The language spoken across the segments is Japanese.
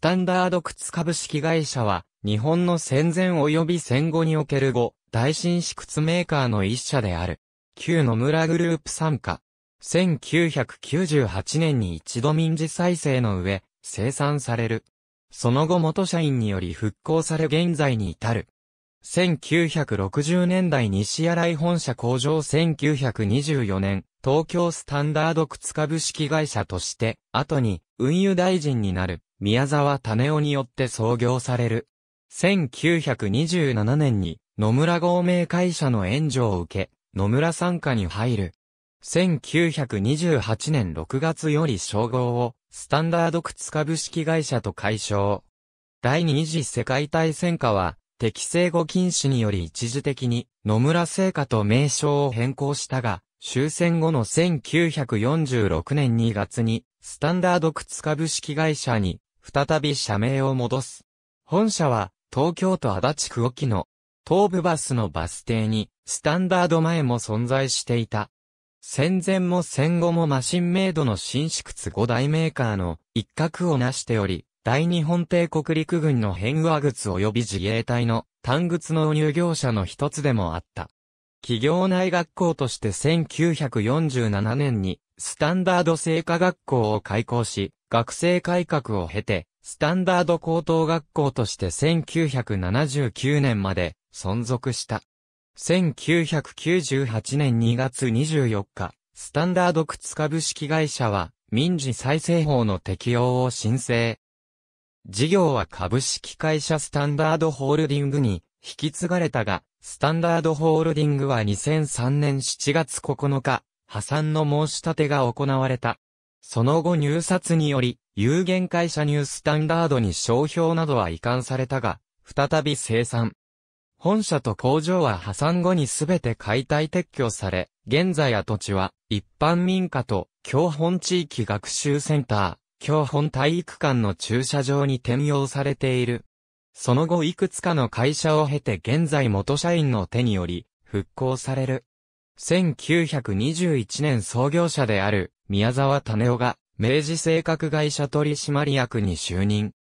スタンダード靴株式会社は、日本の戦前及び戦後における後、大進士靴メーカーの一社である。旧野村グループ参加。1998年に一度民事再生の上、生産される。その後元社員により復興され現在に至る。1960年代西新井本社工場1924年、東京スタンダード靴株式会社として、後に運輸大臣になる。宮沢種夫によって創業される。1927年に野村合名会社の援助を受け、野村参加に入る。1928年6月より称号をスタンダード靴株式会社と解消。第二次世界大戦下は適正語禁止により一時的に野村製菓と名称を変更したが、終戦後の1946年2月にスタンダード靴株式会社に再び社名を戻す。本社は、東京都足立区沖の、東武バスのバス停に、スタンダード前も存在していた。戦前も戦後もマシンメイドの新縮屈5大メーカーの一角を成しており、大日本帝国陸軍の変和靴及び自衛隊の単靴納入業者の一つでもあった。企業内学校として1947年にスタンダード製化学校を開校し、学生改革を経て、スタンダード高等学校として1979年まで存続した。1998年2月24日、スタンダード靴株式会社は民事再生法の適用を申請。事業は株式会社スタンダードホールディングに引き継がれたが、スタンダードホールディングは2003年7月9日、破産の申し立てが行われた。その後入札により、有限会社ニュースタンダードに商標などは移管されたが、再び生産。本社と工場は破産後にすべて解体撤去され、現在跡地は一般民家と教本地域学習センター、教本体育館の駐車場に転用されている。その後いくつかの会社を経て現在元社員の手により、復興される。1921年創業者である宮沢種夫が明治製革会社取締役に就任。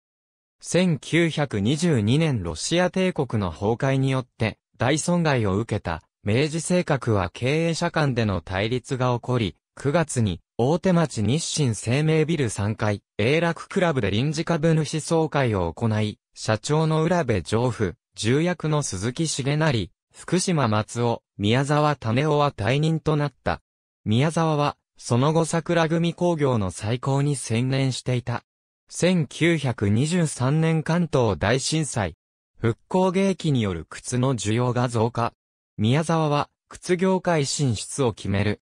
1922年ロシア帝国の崩壊によって大損害を受けた明治製革は経営者間での対立が起こり、9月に大手町日清生命ビル3階、永楽クラブで臨時株主総会を行い、社長の浦部上夫、重役の鈴木重成、福島松尾、宮沢種夫は退任となった。宮沢は、その後桜組工業の再興に専念していた。1923年関東大震災、復興芸期による靴の需要が増加。宮沢は、靴業界進出を決める。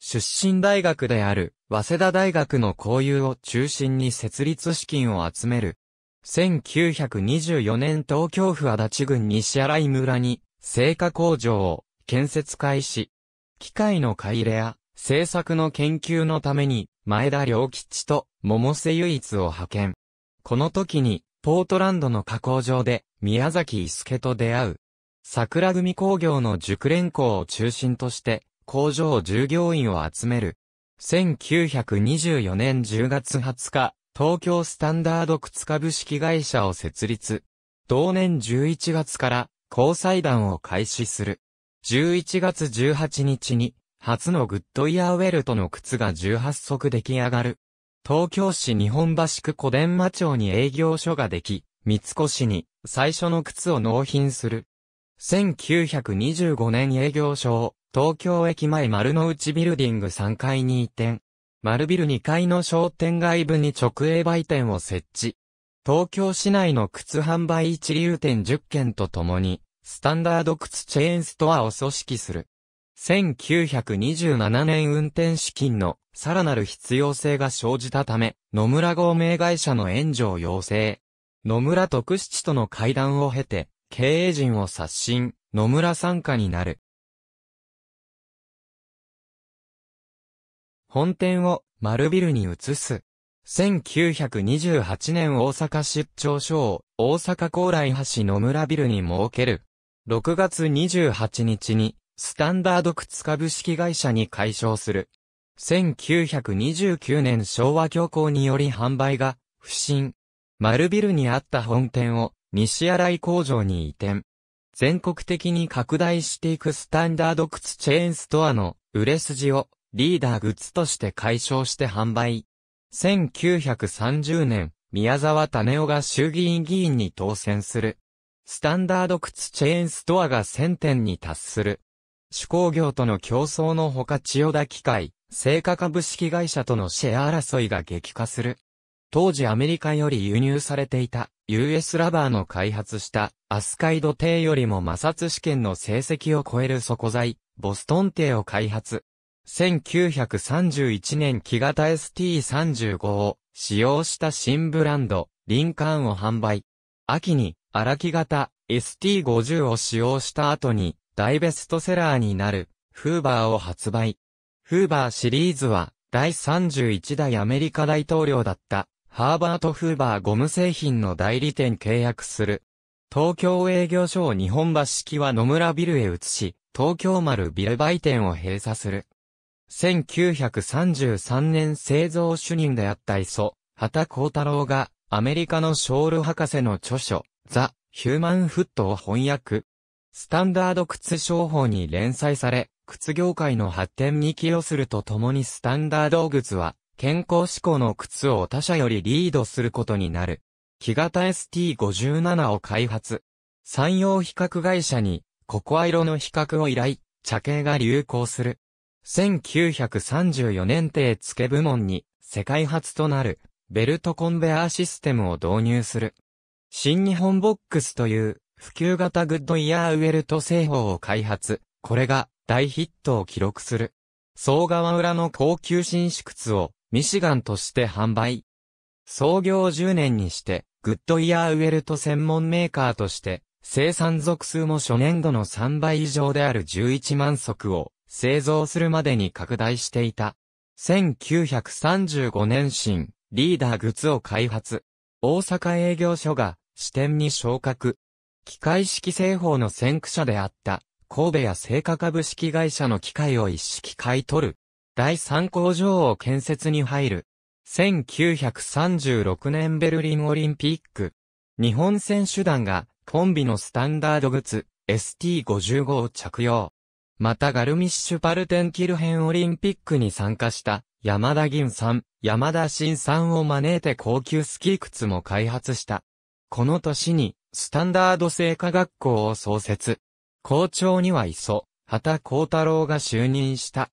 出身大学である、早稲田大学の交友を中心に設立資金を集める。1924年東京府足立郡西新井村に製菓工場を建設開始。機械の買い入れや製作の研究のために前田良吉と桃瀬唯一を派遣。この時にポートランドの加工場で宮崎伊助と出会う。桜組工業の熟練校を中心として工場従業員を集める。1924年10月20日、東京スタンダード靴株式会社を設立。同年11月から交際団を開始する。11月18日に初のグッドイヤーウェルトの靴が18足出来上がる。東京市日本橋区小伝馬町に営業所ができ、三越に最初の靴を納品する。1925年営業所を東京駅前丸の内ビルディング3階に移転。丸ビル2階の商店街部に直営売店を設置。東京市内の靴販売一流店10件とともに、スタンダード靴チェーンストアを組織する。1927年運転資金のさらなる必要性が生じたため、野村合名会社の援助を要請。野村徳七との会談を経て、経営陣を刷新、野村参加になる。本店を丸ビルに移す。1928年大阪出張所を大阪高麗橋野村ビルに設ける。6月28日にスタンダード靴株式会社に解消する。1929年昭和恐慌により販売が不振。丸ビルにあった本店を西新井工場に移転。全国的に拡大していくスタンダード靴チェーンストアの売れ筋をリーダーグッズとして解消して販売。1930年、宮沢種男が衆議院議員に当選する。スタンダード靴チェーンストアが1000店に達する。手工業との競争のほか千代田機械、成果株式会社とのシェア争いが激化する。当時アメリカより輸入されていた US ラバーの開発したアスカイド艇よりも摩擦試験の成績を超える底材、ボストン艇を開発。1931年木型 ST35 を使用した新ブランド、リンカーンを販売。秋に、荒木型 ST50 を使用した後に、大ベストセラーになる、フーバーを発売。フーバーシリーズは、第31代アメリカ大統領だった、ハーバート・フーバーゴム製品の代理店契約する。東京営業所を日本橋式は野村ビルへ移し、東京丸ビル売店を閉鎖する。1933年製造主任であった磯、畑幸太郎が、アメリカのショール博士の著書、ザ・ヒューマンフットを翻訳。スタンダード靴商法に連載され、靴業界の発展に寄与するとともにスタンダード靴は、健康志向の靴を他社よりリードすることになる。木型 ST57 を開発。産業比較会社に、ココア色の比較を依頼、茶系が流行する。1934年定付部門に世界初となるベルトコンベアーシステムを導入する。新日本ボックスという普及型グッドイヤーウェルト製法を開発。これが大ヒットを記録する。総川裏の高級紳士靴をミシガンとして販売。創業10年にしてグッドイヤーウェルト専門メーカーとして生産属数も初年度の3倍以上である11万足を製造するまでに拡大していた。1935年新、リーダーグッズを開発。大阪営業所が支店に昇格。機械式製法の先駆者であった、神戸や製菓株式会社の機械を一式買い取る。第三工場を建設に入る。1936年ベルリンオリンピック。日本選手団がコンビのスタンダードグッズ ST55 を着用。またガルミッシュパルテンキルヘンオリンピックに参加した山田銀さん、山田新さんを招いて高級スキー靴も開発した。この年にスタンダード製科学校を創設。校長には磯、畑幸太郎が就任した。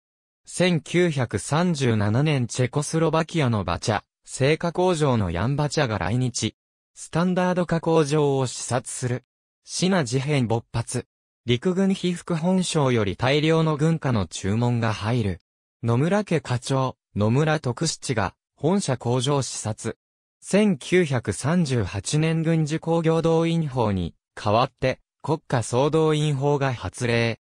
1937年チェコスロバキアのバチャ、製菓工場のヤンバチャが来日。スタンダード加工場を視察する。シナ事変勃発。陸軍被服本省より大量の軍家の注文が入る。野村家課長、野村徳七が、本社工場視察。1938年軍事工業動員法に、代わって、国家総動員法が発令。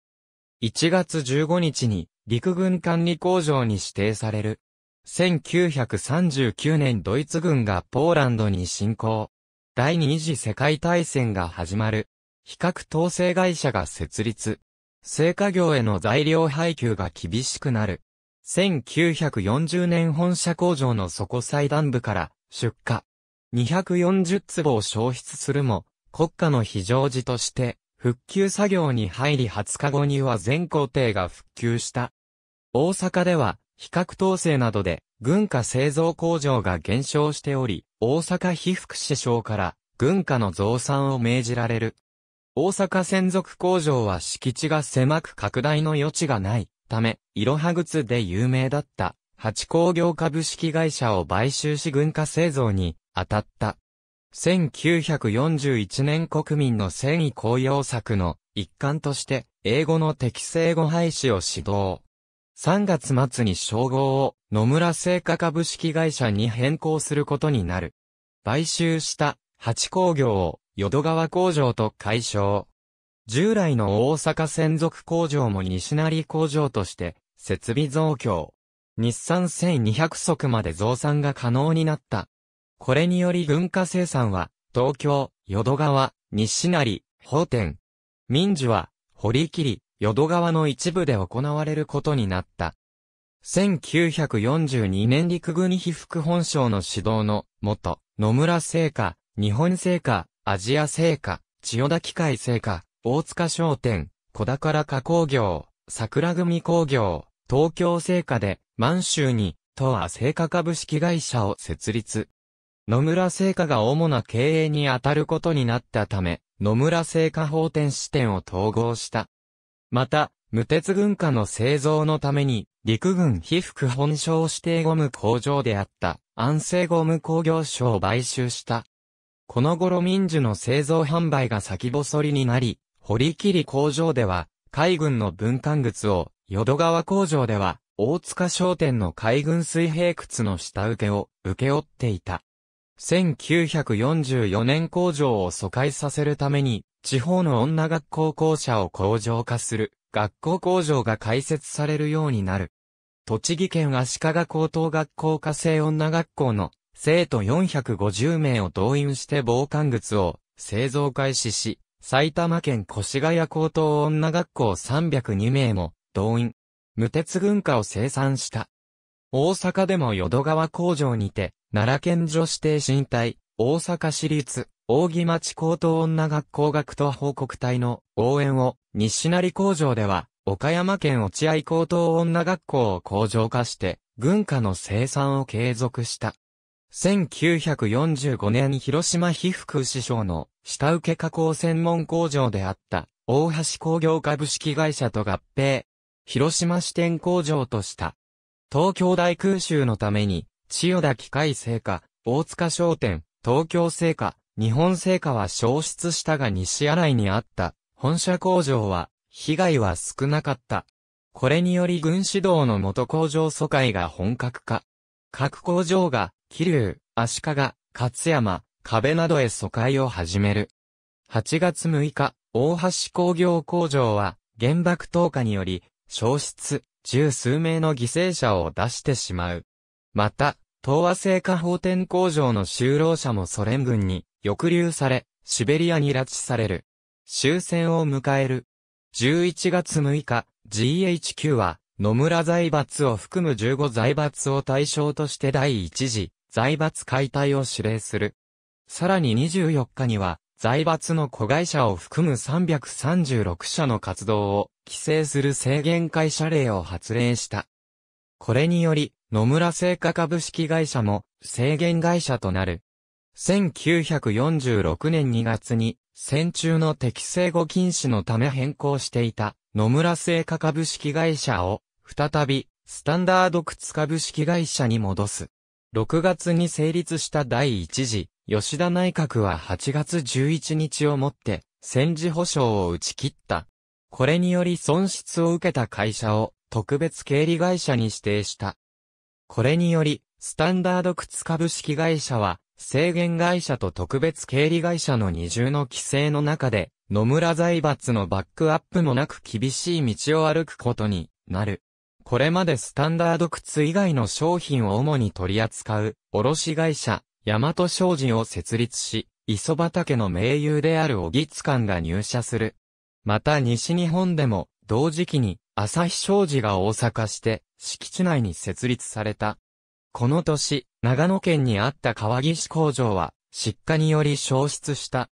1月15日に、陸軍管理工場に指定される。1939年ドイツ軍がポーランドに侵攻。第二次世界大戦が始まる。比較統制会社が設立。製菓業への材料配給が厳しくなる。1940年本社工場の底裁断部から出荷。240坪を消失するも、国家の非常時として、復旧作業に入り20日後には全工程が復旧した。大阪では、比較統制などで、軍火製造工場が減少しており、大阪被服首省から、軍火の増産を命じられる。大阪専属工場は敷地が狭く拡大の余地がないため、いろは靴で有名だった八工業株式会社を買収し軍化製造に当たった。1941年国民の戦意公用策の一環として英語の適正語廃止を指導。3月末に称号を野村製菓株式会社に変更することになる。買収した八工業を淀川工場と解消。従来の大阪専属工場も西成工場として、設備増強。日産1200足まで増産が可能になった。これにより文化生産は、東京、淀川、西成、法店。民事は、堀切、淀川の一部で行われることになった。1942年陸軍被服本省の指導の元、野村製菓、日本製菓、アジア製菓、千代田機械製菓、大塚商店、小宝加工業、桜組工業、東京製菓で、満州に、東ア製菓株式会社を設立。野村製菓が主な経営に当たることになったため、野村製菓法店支店を統合した。また、無鉄軍化の製造のために、陸軍被服本省指定ゴム工場であった、安政ゴム工業所を買収した。この頃民需の製造販売が先細りになり、堀切工場では、海軍の文艦靴を、淀川工場では、大塚商店の海軍水平靴の下請けを、請け負っていた。1944年工場を疎開させるために、地方の女学校校舎を工場化する、学校工場が開設されるようになる。栃木県足利高等学校科生女学校の生徒450名を動員して防寒靴を製造開始し、埼玉県越谷高等女学校302名も動員、無鉄軍歌を生産した。大阪でも淀川工場にて、奈良県女子定身隊、大阪市立、大木町高等女学校学徒報告隊の応援を、西成工場では、岡山県落合高等女学校を工場化して、軍歌の生産を継続した。1945年広島被服師匠の下請け加工専門工場であった大橋工業株式会社と合併、広島支店工場とした。東京大空襲のために、千代田機械製菓、大塚商店、東京製菓、日本製菓は消失したが西新井にあった本社工場は、被害は少なかった。これにより軍指導の元工場疎開が本格化。各工場が桐生、足利、勝山、壁などへ疎開を始める。8月6日、大橋工業工場は、原爆投下により、消失、十数名の犠牲者を出してしまう。また、東和製化法典工場の就労者もソ連軍に抑留され、シベリアに拉致される。終戦を迎える。11月6日、GHQ は、野村財閥を含む15財閥を対象として第一次財閥解体を指令する。さらに24日には、財閥の子会社を含む336社の活動を規制する制限会社令を発令した。これにより、野村製菓株式会社も制限会社となる。1946年2月に、戦中の適正後禁止のため変更していた野村製菓株式会社を、再び、スタンダード靴株式会社に戻す。6月に成立した第一次、吉田内閣は8月11日をもって、戦時保障を打ち切った。これにより損失を受けた会社を特別経理会社に指定した。これにより、スタンダード靴株式会社は、制限会社と特別経理会社の二重の規制の中で、野村財閥のバックアップもなく厳しい道を歩くことになる。これまでスタンダード靴以外の商品を主に取り扱う、卸会社、大和商事を設立し、磯畑の盟友である小木津館が入社する。また西日本でも、同時期に、朝日商事が大阪して、敷地内に設立された。この年、長野県にあった川岸工場は、失火により消失した。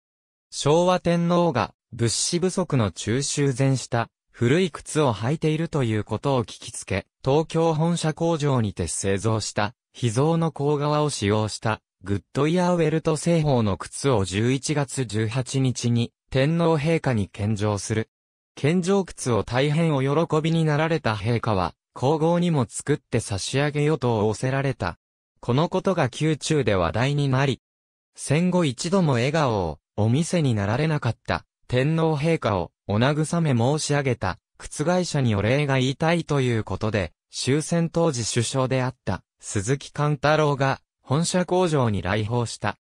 昭和天皇が、物資不足の中秋前した古い靴を履いているということを聞きつけ、東京本社工場にて製造した、秘蔵の甲側を使用した、グッドイヤーウェルト製法の靴を11月18日に、天皇陛下に献上する。献上靴を大変お喜びになられた陛下は、皇后にも作って差し上げよと仰せられた。このことが宮中で話題になり、戦後一度も笑顔をお見せになられなかった天皇陛下をお慰め申し上げた、覆者にお礼が言いたいということで、終戦当時首相であった、鈴木貫太郎が、本社工場に来訪した。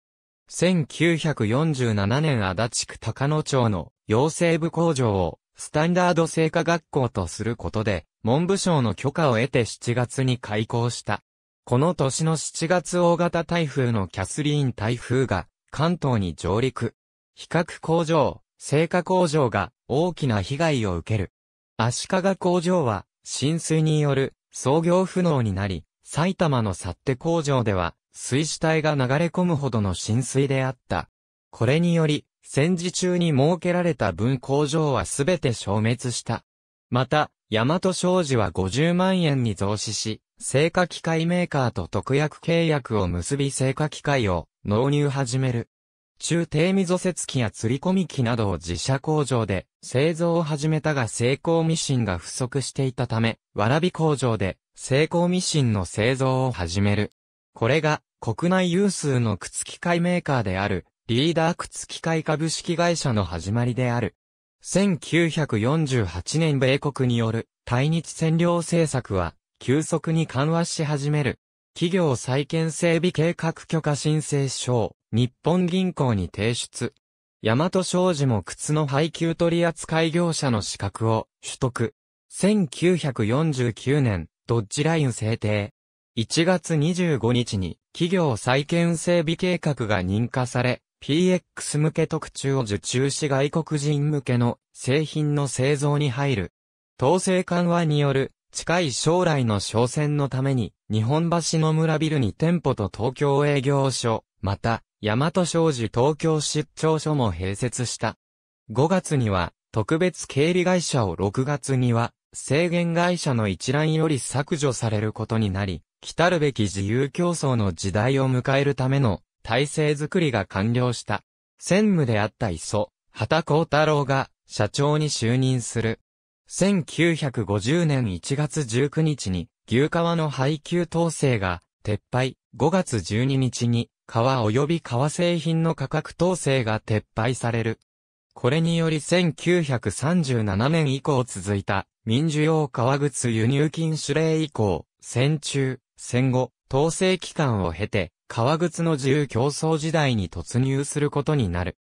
1947年足立区高野町の養成部工場をスタンダード製菓学校とすることで文部省の許可を得て7月に開校した。この年の7月大型台風のキャスリーン台風が関東に上陸。比較工場、製菓工場が大きな被害を受ける。足利工場は、浸水による操業不能になり、埼玉の幸手工場では、水死体が流れ込むほどの浸水であった。これにより、戦時中に設けられた分工場はすべて消滅した。また、大和商事は50万円に増資し、成果機械メーカーと特約契約を結び成果機械を納入始める。中低溝接機や吊り込み機などを自社工場で製造を始めたが成功ミシンが不足していたため、わらび工場で成功ミシンの製造を始める。これが国内有数の靴機械メーカーであるリーダー靴機械株式会社の始まりである。1948年米国による対日占領政策は急速に緩和し始める。企業再建整備計画許可申請書日本銀行に提出。大和商事も靴の配給取扱業者の資格を取得。1949年、ドッジライン制定。1月25日に企業再建整備計画が認可され、PX 向け特注を受注し外国人向けの製品の製造に入る。統制緩和による近い将来の商戦のために日本橋の村ビルに店舗と東京営業所、また大和商事東京出張所も併設した。5月には、特別経理会社を6月には、制限会社の一覧より削除されることになり、来るべき自由競争の時代を迎えるための体制づくりが完了した。専務であった磯、畑幸太郎が社長に就任する。1950年1月19日に牛革の配給統制が撤廃、5月12日に革及び革製品の価格統制が撤廃される。これにより1937年以降続いた民需用革靴輸入禁止令以降、戦中、戦後、統制期間を経て、革靴の自由競争時代に突入することになる。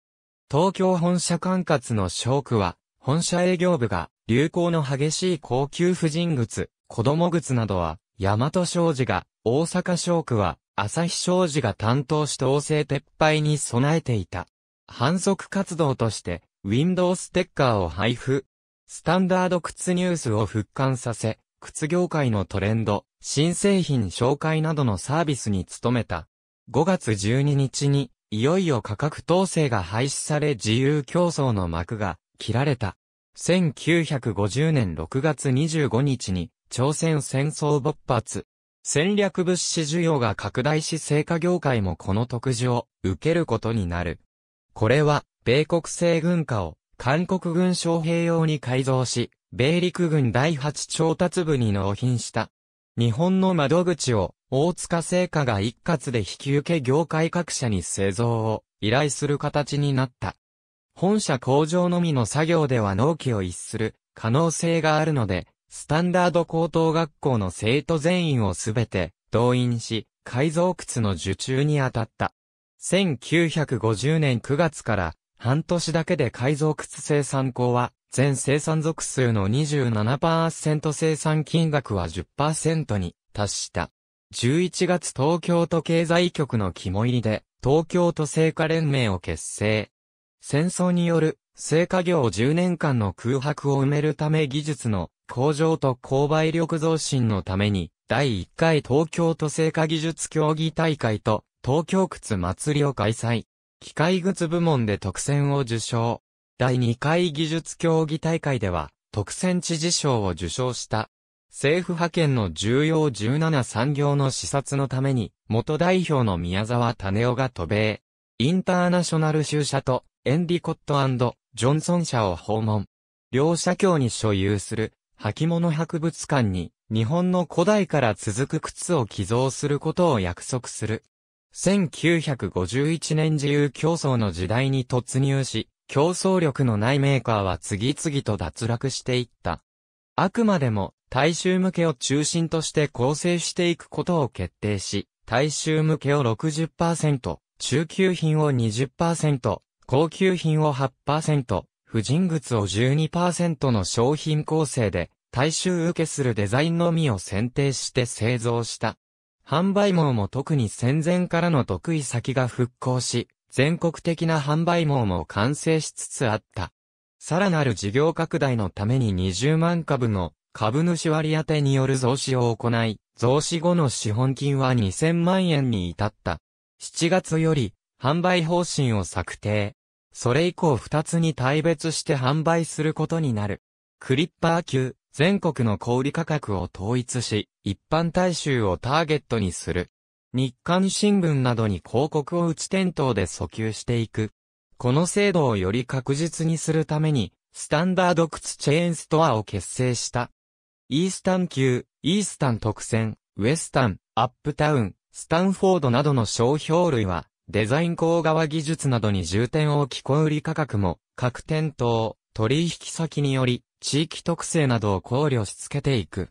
東京本社管轄の小区は、本社営業部が、流行の激しい高級婦人靴、子供靴などは、大和商事が、大阪小区は、朝日商事が担当し統制撤廃に備えていた。反則活動として、ウィンドウステッカーを配布。スタンダード靴ニュースを復刊させ、靴業界のトレンド、新製品紹介などのサービスに努めた。5月12日に、いよいよ価格統制が廃止され自由競争の幕が切られた。1950年6月25日に朝鮮戦争勃発。戦略物資需要が拡大し成果業界もこの特需を受けることになる。これは、米国製軍火を韓国軍将兵用に改造し、米陸軍第8調達部に納品した。日本の窓口を大塚製菓が一括で引き受け業界各社に製造を依頼する形になった。本社工場のみの作業では納期を逸する可能性があるので、スタンダード高等学校の生徒全員をすべて動員し、改造靴の受注に当たった。1950年9月から半年だけで改造靴生産校は全生産属数の27%生産金額は10%に達した。11月東京都経済局の肝入りで東京都聖火連盟を結成。戦争による聖火業10年間の空白を埋めるため技術の向上と購買力増進のために、第1回東京都聖火技術競技大会と、東京靴祭りを開催。機械靴部門で特選を受賞。第2回技術競技大会では、特選知事賞を受賞した。政府派遣の重要17産業の視察のために、元代表の宮沢種夫が渡米。インターナショナル州社とエンディコットジョンソン社を訪問。両社協に所有する履物博物館に日本の古代から続く靴を寄贈することを約束する。1951年自由競争の時代に突入し、競争力のないメーカーは次々と脱落していった。あくまでも大衆向けを中心として構成していくことを決定し、大衆向けを60%、中級品を20%、高級品を8%、婦人靴を12%の商品構成で、大衆受けするデザインのみを選定して製造した。販売網も特に戦前からの得意先が復興し、全国的な販売網も完成しつつあった。さらなる事業拡大のために20万株の株主割当による増資を行い、増資後の資本金は2000万円に至った。7月より販売方針を策定。それ以降2つに対別して販売することになる。クリッパー級、全国の小売価格を統一し、一般大衆をターゲットにする。日刊新聞などに広告を打ち店頭で訴求していく。この制度をより確実にするために、スタンダード靴チェーンストアを結成した。イースタン級、イースタン特選、ウエスタン、アップタウン、スタンフォードなどの商標類は、デザイン工側技術などに重点を置き小売価格も、各店頭、取引先により、地域特性などを考慮しつけていく。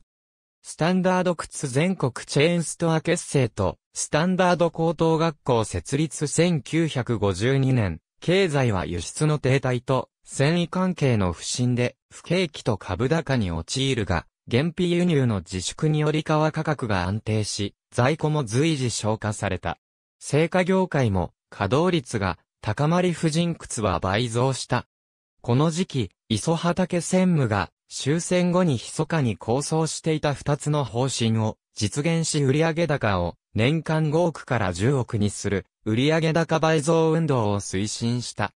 スタンダード靴全国チェーンストア結成と、スタンダード高等学校設立1952年、経済は輸出の停滞と、繊維関係の不振で、不景気と株高に陥るが、原費輸入の自粛により革価格が安定し、在庫も随時消化された。製菓業界も稼働率が高まり婦人靴は倍増した。この時期、磯畑専務が終戦後に密かに構想していた二つの方針を実現し売上高を年間5億から10億にする売上高倍増運動を推進した。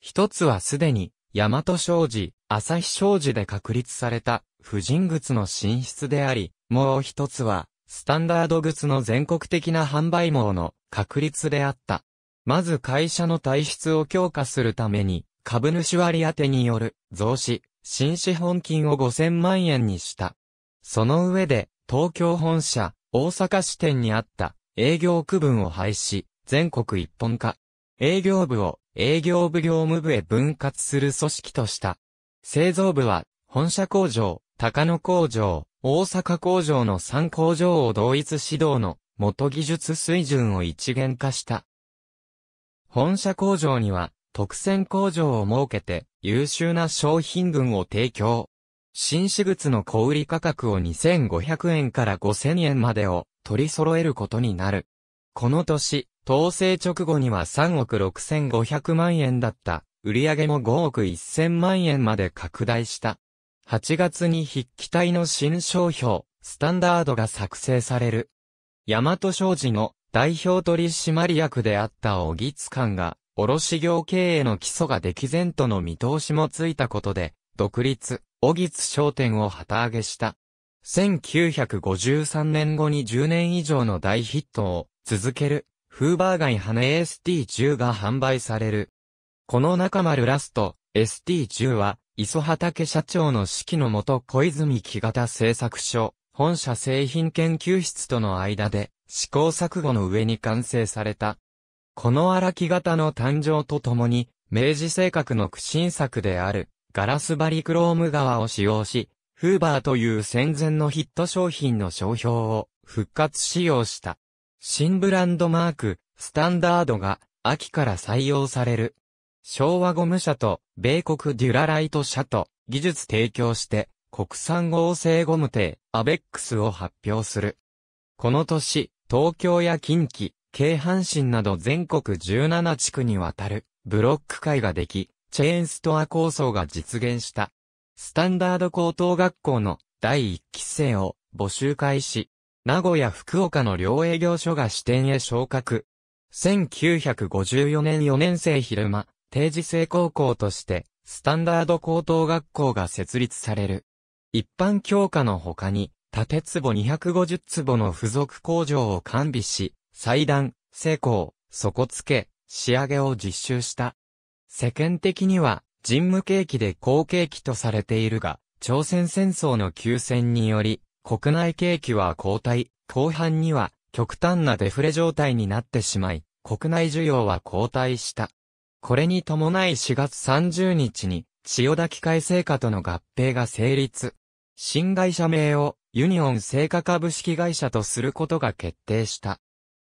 一つはすでに大和商事、朝日商事で確立された婦人靴の進出であり、もう一つはスタンダード靴の全国的な販売網の確率であった。まず会社の体質を強化するために、株主割当による増資、新資本金を5000万円にした。その上で、東京本社、大阪支店にあった営業区分を廃止、全国一本化。営業部を営業部業務部へ分割する組織とした。製造部は、本社工場、高野工場、大阪工場の3工場を同一指導の元技術水準を一元化した。本社工場には、特選工場を設けて、優秀な商品群を提供。新種物の小売価格を2500円から5000円までを取り揃えることになる。この年、統制直後には3億6500万円だった売上も5億1000万円まで拡大した。8月に筆記体の新商標、スタンダードが作成される。大和商事の代表取締役であった小木津官が、卸業経営の基礎が出来然との見通しもついたことで、独立、小木津商店を旗揚げした。1953年後に10年以上の大ヒットを続ける、フーバーガイ羽 ST10 が販売される。この中丸ラスト、ST10 は、磯畑社長の指揮のもと小泉木型製作所、本社製品研究室との間で試行錯誤の上に完成された。この荒木型の誕生とともに、明治製革の苦心作である、ガラスバリクローム側を使用し、フーバーという戦前のヒット商品の商標を復活使用した。新ブランドマーク、スタンダードが秋から採用される。昭和ゴム社と米国デュラライト社と技術提供して国産合成ゴム艇、アベックスを発表する。この年、東京や近畿、京阪神など全国17地区にわたるブロック会ができ、チェーンストア構想が実現した。スタンダード高等学校の第1期生を募集開始。名古屋福岡の両営業所が支店へ昇格。1954年4年生昼間、定時制高校として、スタンダード高等学校が設立される。一般強化の他に、縦壺250壺の付属工場を完備し、祭壇、成功、底付け、仕上げを実習した。世間的には、人務景気で好景気とされているが、朝鮮戦争の休戦により、国内景気は後退、後半には極端なデフレ状態になってしまい、国内需要は後退した。これに伴い4月30日に、千代田機械製果との合併が成立。新会社名をユニオン製菓株式会社とすることが決定した。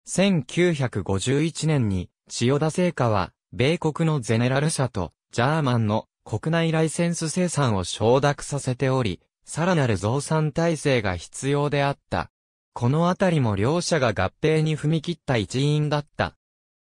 1951年に千代田製菓は米国のゼネラル社とジャーマンの国内ライセンス生産を承諾させており、さらなる増産体制が必要であった。このあたりも両社が合併に踏み切った一因だった。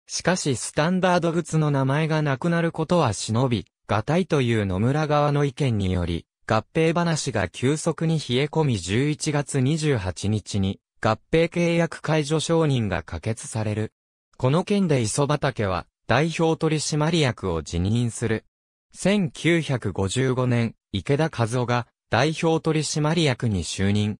しかしスタンダードグッズの名前がなくなることは忍び、がたいという野村側の意見により、合併話が急速に冷え込み11月28日に合併契約解除承認が可決される。この件で磯畑は代表取締役を辞任する。1955年、池田和夫が代表取締役に就任。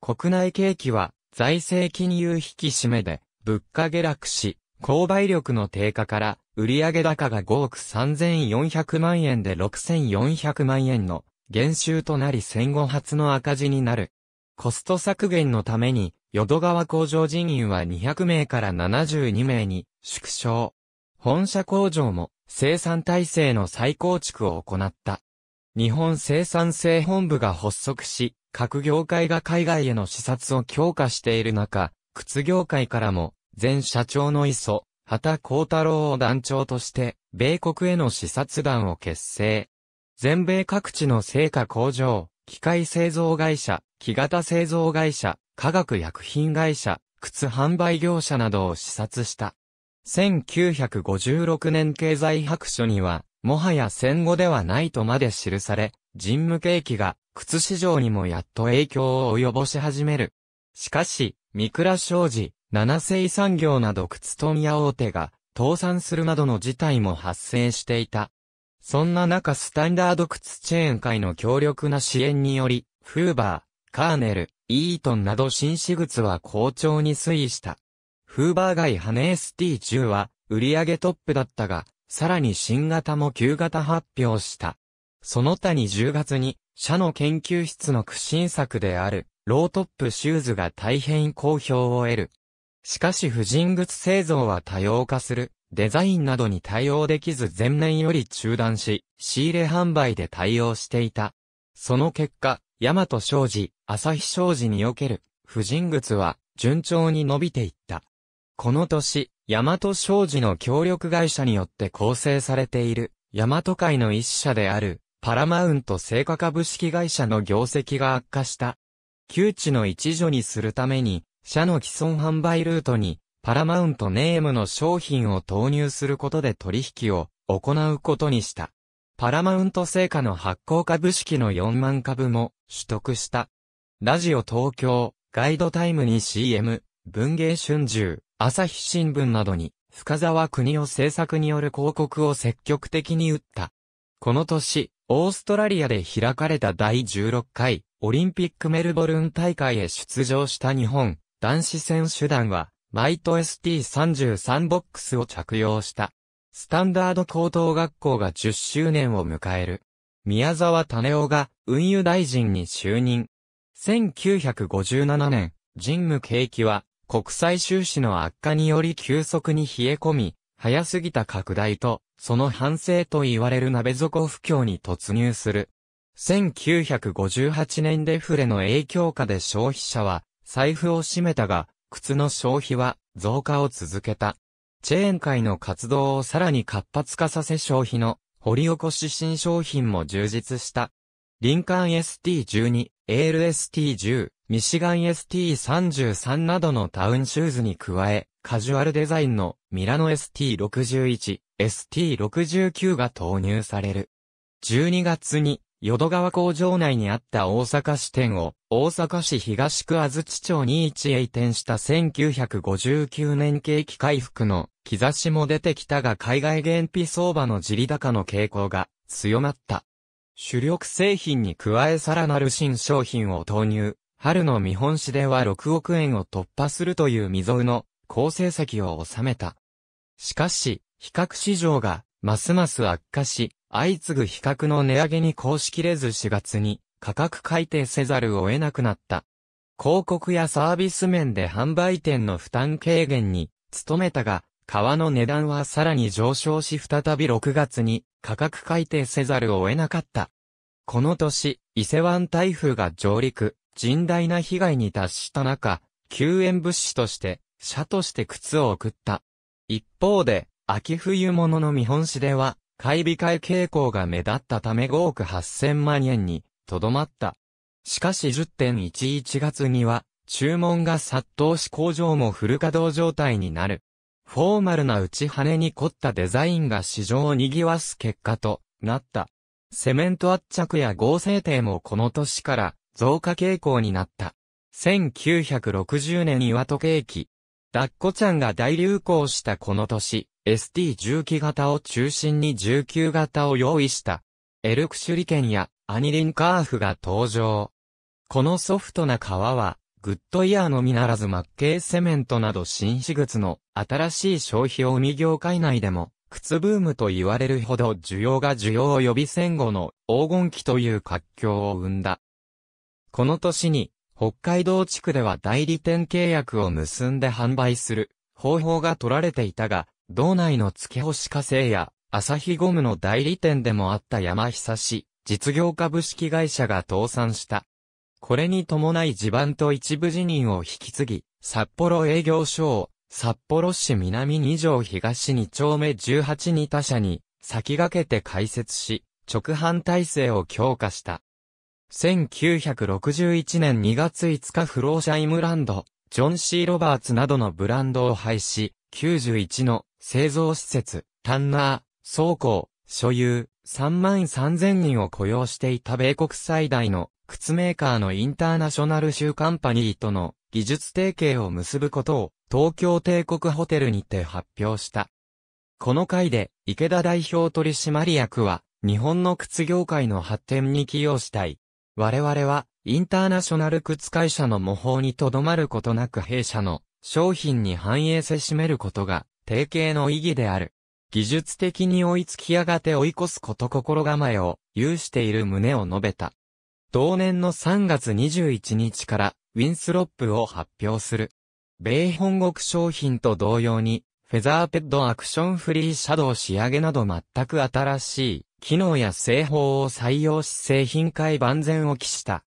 国内景気は財政金融引き締めで物価下落し、購買力の低下から売上高が5億3400万円で6400万円の減収となり戦後初の赤字になる。コスト削減のために、淀川工場人員は200名から72名に縮小。本社工場も生産体制の再構築を行った。日本生産性本部が発足し、各業界が海外への視察を強化している中、靴業界からも、前社長の磯、畑幸太郎を団長として、米国への視察団を結成。全米各地の製菓工場、機械製造会社、木型製造会社、化学薬品会社、靴販売業者などを視察した。1956年経済白書には、もはや戦後ではないとまで記され、人務景気が靴市場にもやっと影響を及ぼし始める。しかし、三倉商事、七世産業など靴問屋大手が倒産するなどの事態も発生していた。そんな中スタンダード靴チェーン界の強力な支援により、フーバー、カーネル、イートンなど新私靴は好調に推移した。フーバー外ハネース T10 は売上トップだったが、さらに新型も旧型発表した。その他に10月に、社の研究室の苦心作である、ロートップシューズが大変好評を得る。しかし婦人靴製造は多様化するデザインなどに対応できず前年より中断し、仕入れ販売で対応していた。その結果、大和商事、朝日商事における、婦人靴は、順調に伸びていった。この年、大和商事の協力会社によって構成されている、大和会の一社である、パラマウント製菓株式会社の業績が悪化した。窮地の一助にするために、社の既存販売ルートに、パラマウントネームの商品を投入することで取引を行うことにした。パラマウント成果の発行株式の4万株も取得した。ラジオ東京、ガイドタイムに CM、文芸春秋、朝日新聞などに、深沢国を政策による広告を積極的に打った。この年、オーストラリアで開かれた第16回オリンピックメルボルン大会へ出場した日本男子選手団は、マイト ST33 ボックスを着用した。スタンダード高等学校が10周年を迎える。宮沢種夫が運輸大臣に就任。1957年、神武景気は国際収支の悪化により急速に冷え込み、早すぎた拡大と、その反省と言われる鍋底不況に突入する。1958年デフレの影響下で消費者は財布を閉めたが、靴の消費は増加を続けた。チェーン界の活動をさらに活発化させ消費の掘り起こし新商品も充実した。リンカン ST12、エール ST10、ミシガン ST33 などのタウンシューズに加え、カジュアルデザインのミラノ ST61、ST69 が投入される。12月に、淀川工場内にあった大阪支店を大阪市東区安土町に一へ移転した1959年景気回復の兆しも出てきたが海外原費相場の地利高の傾向が強まった。主力製品に加えさらなる新商品を投入。春の見本市では6億円を突破するという未曾有の好成績を収めた。しかし、比較市場がますます悪化し、相次ぐ比較の値上げにこうしきれず4月に価格改定せざるを得なくなった。広告やサービス面で販売店の負担軽減に努めたが、革の値段はさらに上昇し再び6月に価格改定せざるを得なかった。この年、伊勢湾台風が上陸、甚大な被害に達した中、救援物資として、車として靴を送った。一方で、秋冬物の見本市では、買い控え傾向が目立ったため5億8000万円にとどまった。しかし10.11月には、注文が殺到し工場もフル稼働状態になる。フォーマルな打ち羽に凝ったデザインが市場を賑わす結果となった。セメント圧着や合成点もこの年から増加傾向になった。1960年岩戸景気。ダッコちゃんが大流行したこの年、s t 1機型を中心に19型を用意した。エルクシュリケンやアニリンカーフが登場。このソフトな革は、グッドイヤーのみならずマッケイセメントなど新私靴の新しい消費を生み業界内でも、靴ブームと言われるほど需要が需要を呼び戦後の黄金期という活況を生んだ。この年に、北海道地区では代理店契約を結んで販売する方法が取られていたが、道内の月星干し火星や、朝日ゴムの代理店でもあった山久し、実業株式会社が倒産した。これに伴い地盤と一部辞任を引き継ぎ、札幌営業所を、札幌市南2条東2丁目18に他社に、先駆けて開設し、直販体制を強化した。1961年2月5日フローシャイムランド、ジョン・シー・ロバーツなどのブランドを廃止、91の製造施設、タンナー、倉庫、所有、3万3000人を雇用していた米国最大の靴メーカーのインターナショナルシューカンパニーとの技術提携を結ぶことを東京帝国ホテルにて発表した。この回で池田代表取締役は日本の靴業界の発展に寄与したい。我々はインターナショナル靴会社の模倣にとどまることなく弊社の商品に反映せしめることが提携の意義である。技術的に追いつきやがて追い越すこと心構えを有している旨を述べた。同年の3月21日からウィンスロップを発表する。米本国商品と同様に、フェザーペッドアクションフリーシャドウ仕上げなど全く新しい機能や製法を採用し製品会万全を期した。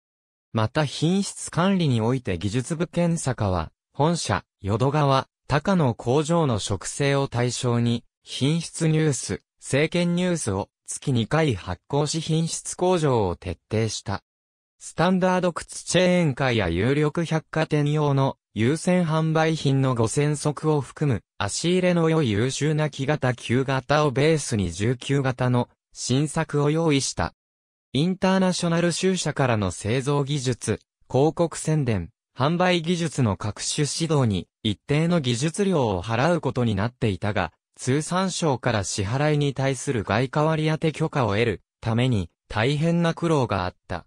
また品質管理において技術部検査課は、本社、淀川、高野工場の植生を対象に、品質ニュース、政権ニュースを月2回発行し品質向上を徹底した。スタンダード靴チェーン会や有力百貨店用の優先販売品の5000足を含む足入れの良い優秀な木型旧型をベースに19型の新作を用意した。インターナショナル収社からの製造技術、広告宣伝、販売技術の各種指導に一定の技術量を払うことになっていたが、通産省から支払いに対する外貨割当許可を得るために大変な苦労があった。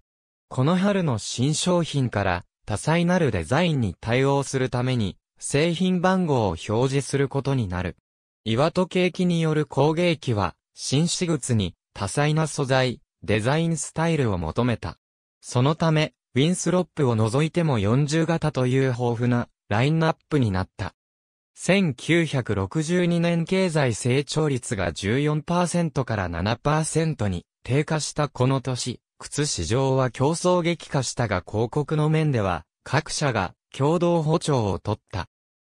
この春の新商品から多彩なるデザインに対応するために製品番号を表示することになる。岩戸景気による工芸機は新私物に多彩な素材、デザインスタイルを求めた。そのため、ウィンスロップを除いても40型という豊富なラインナップになった。1962年経済成長率が14%から7%に低下したこの年、靴市場は競争激化したが広告の面では、各社が共同歩調を取った。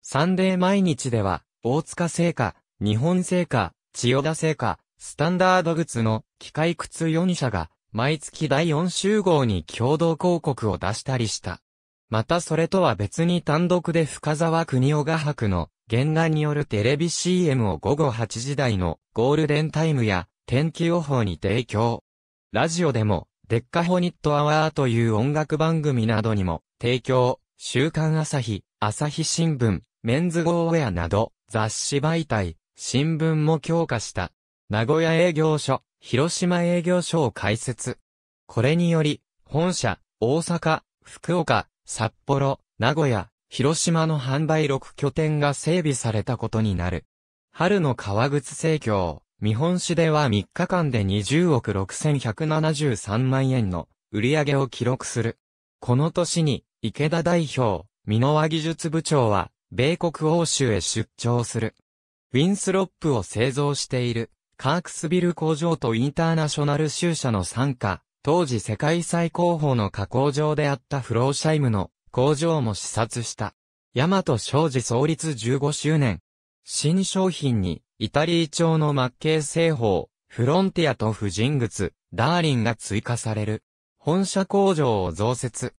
サンデー毎日では、大塚製菓、日本製菓、千代田製菓、スタンダード靴の機械靴4社が、毎月第4集合に共同広告を出したりした。またそれとは別に単独で深沢国夫画伯の原画によるテレビ CM を午後8時台のゴールデンタイムや天気予報に提供。ラジオでもデッカホニットアワーという音楽番組などにも提供、週刊朝日、朝日新聞、メンズゴーウェアなど雑誌媒体、新聞も強化した。名古屋営業所、広島営業所を開設。これにより、本社、大阪、福岡、札幌、名古屋、広島の販売6拠点が整備されたことになる。春の革靴生協、見本市では3日間で20億6173万円の売り上げを記録する。この年に、池田代表、濃輪技術部長は、米国欧州へ出張する。ウィンスロップを製造している、カークスビル工場とインターナショナル州社の参加、当時世界最高峰の加工場であったフローシャイムの工場も視察した。大和商事創立15周年。新商品に、イタリー調のマッケ製法、フロンティアと婦人靴、ダーリンが追加される。本社工場を増設。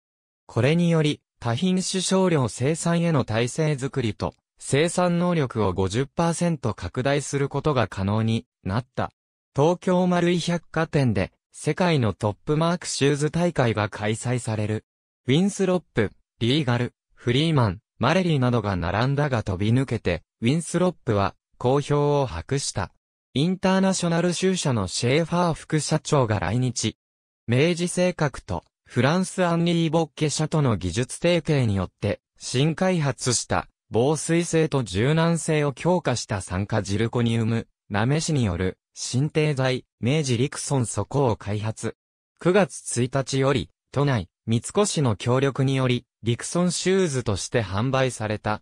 これにより、多品種少量生産への体制づくりと、生産能力を50%拡大することが可能になった。東京丸井百貨店で世界のトップマークシューズ大会が開催される。ウィンスロップ、リーガル、フリーマン、マレリーなどが並んだが飛び抜けて、ウィンスロップは、好評を博した。インターナショナル州社のシェーファー副社長が来日。明治性格と、フランスアンリー・ボッケ社との技術提携によって、新開発した防水性と柔軟性を強化した酸化ジルコニウム、なめしによる、新定剤、明治リクソンそこを開発。9月1日より、都内、三越の協力により、リクソンシューズとして販売された。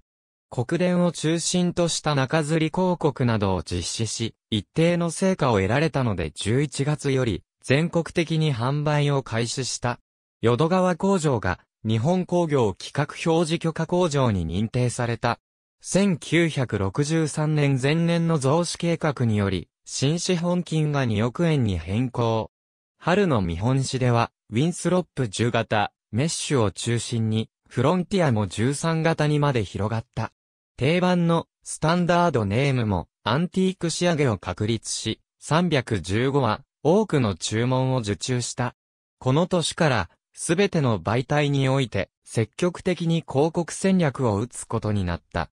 国電を中心とした中吊り広告などを実施し、一定の成果を得られたので11月より、全国的に販売を開始した。淀川工場が、日本工業企画表示許可工場に認定された。1963年前年の増資計画により、新資本金が2億円に変更。春の見本市では、ウィンスロップ10型、メッシュを中心に、フロンティアも13型にまで広がった。定番のスタンダードネームもアンティーク仕上げを確立し、315は多くの注文を受注した。この年からすべての媒体において積極的に広告戦略を打つことになった。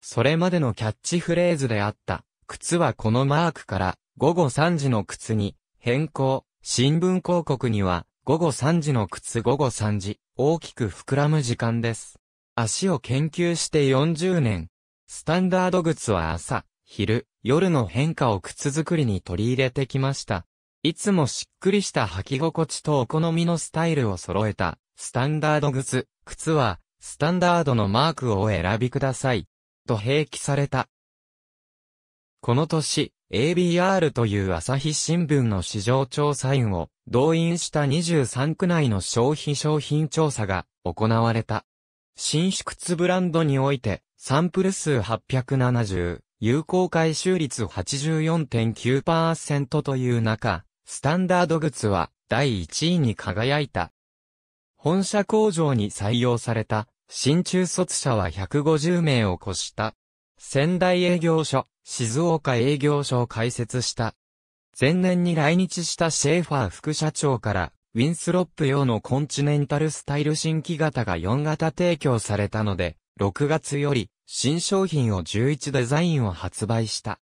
それまでのキャッチフレーズであった靴はこのマークから午後3時の靴に変更、新聞広告には午後3時の靴午後3時、大きく膨らむ時間です。足を研究して40年。スタンダード靴は朝、昼、夜の変化を靴作りに取り入れてきました。いつもしっくりした履き心地とお好みのスタイルを揃えた、スタンダード靴、靴は、スタンダードのマークをお選びください。と併記された、この年、ABR という朝日新聞の市場調査員を動員した23区内の消費商品調査が行われた。新宿津ブランドにおいて、サンプル数870、有効回収率84.9%という中、スタンダード靴は第1位に輝いた。本社工場に採用された、新中卒者は150名を超した。仙台営業所、静岡営業所を開設した。前年に来日したシェーファー副社長から、ウィンスロップ用のコンチネンタルスタイル新規型が4型提供されたので、6月より新商品を11デザインを発売した。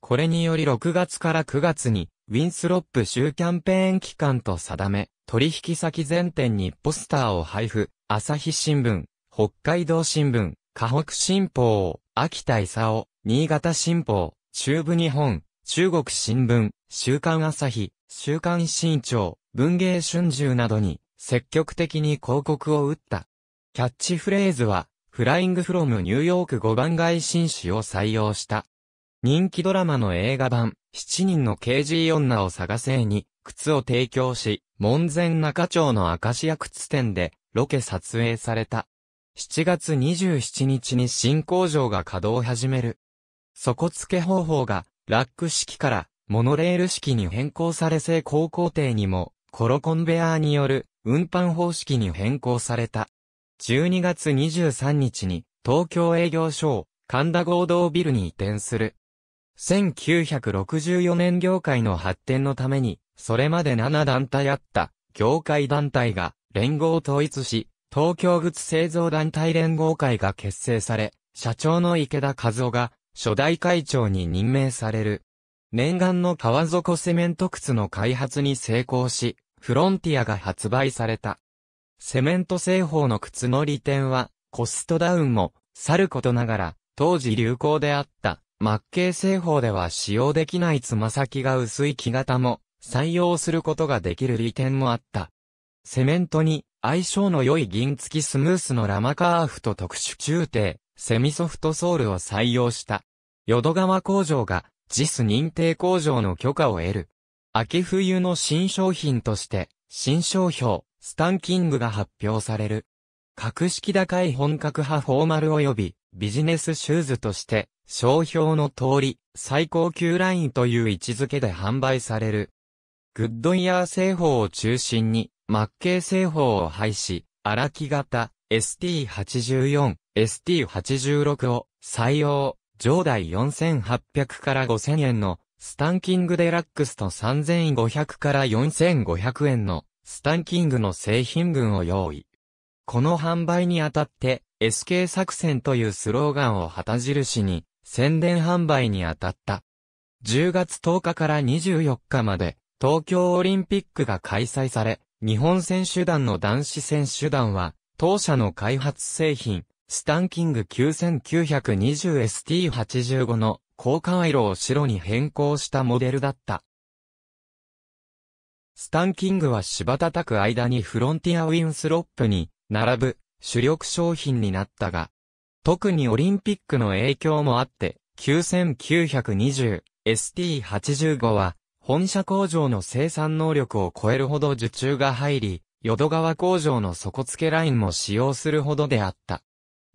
これにより6月から9月に、ウィンスロップ州キャンペーン期間と定め、取引先全店にポスターを配布、朝日新聞、北海道新聞、河北新報、秋田勲、新潟新報、中部日本、中国新聞、週刊朝日、週刊新潮、文芸春秋などに積極的に広告を打った。キャッチフレーズは、フライングフロムニューヨーク5番街紳士を採用した。人気ドラマの映画版、7人の刑事女を探せに、靴を提供し、門前仲町の明石屋靴店で、ロケ撮影された。7月27日に新工場が稼働を始める。底付け方法が、ラック式からモノレール式に変更され成功工程にも、コロコンベアーによる運搬方式に変更された。12月23日に東京営業所神田合同ビルに移転する。1964年業界の発展のために、それまで7団体あった業界団体が連合統一し、東京靴製造団体連合会が結成され、社長の池田和夫が初代会長に任命される。念願の川底セメント靴の開発に成功し、フロンティアが発売された。セメント製法の靴の利点は、コストダウンも、さることながら、当時流行であった、末ー製法では使用できないつま先が薄い木型も採用することができる利点もあった。セメントに相性の良い銀付きスムースのラマカーフと特殊中帝、セミソフトソールを採用した。淀川工場が JIS 認定工場の許可を得る。秋冬の新商品として、新商標、スタンキングが発表される。格式高い本格派フォーマル及びビジネスシューズとして、商標の通り、最高級ラインという位置づけで販売される。グッドイヤー製法を中心に、マッケ製法を廃止、荒木型 ST84、ST86 を採用、上代4800から5000円のスタンキングデラックスと3500から4500円のスタンキングの製品群を用意。この販売にあたって SK 作戦というスローガンを旗印に宣伝販売にあたった。10月10日から24日まで東京オリンピックが開催され、日本選手団の男子選手団は、当社の開発製品、スタンキング 9920ST85 の交換色を白に変更したモデルだった。スタンキングは芝叩く間にフロンティアウィンスロップに並ぶ主力商品になったが、特にオリンピックの影響もあって、9920ST85 は本社工場の生産能力を超えるほど受注が入り、淀川工場の底付けラインも使用するほどであった。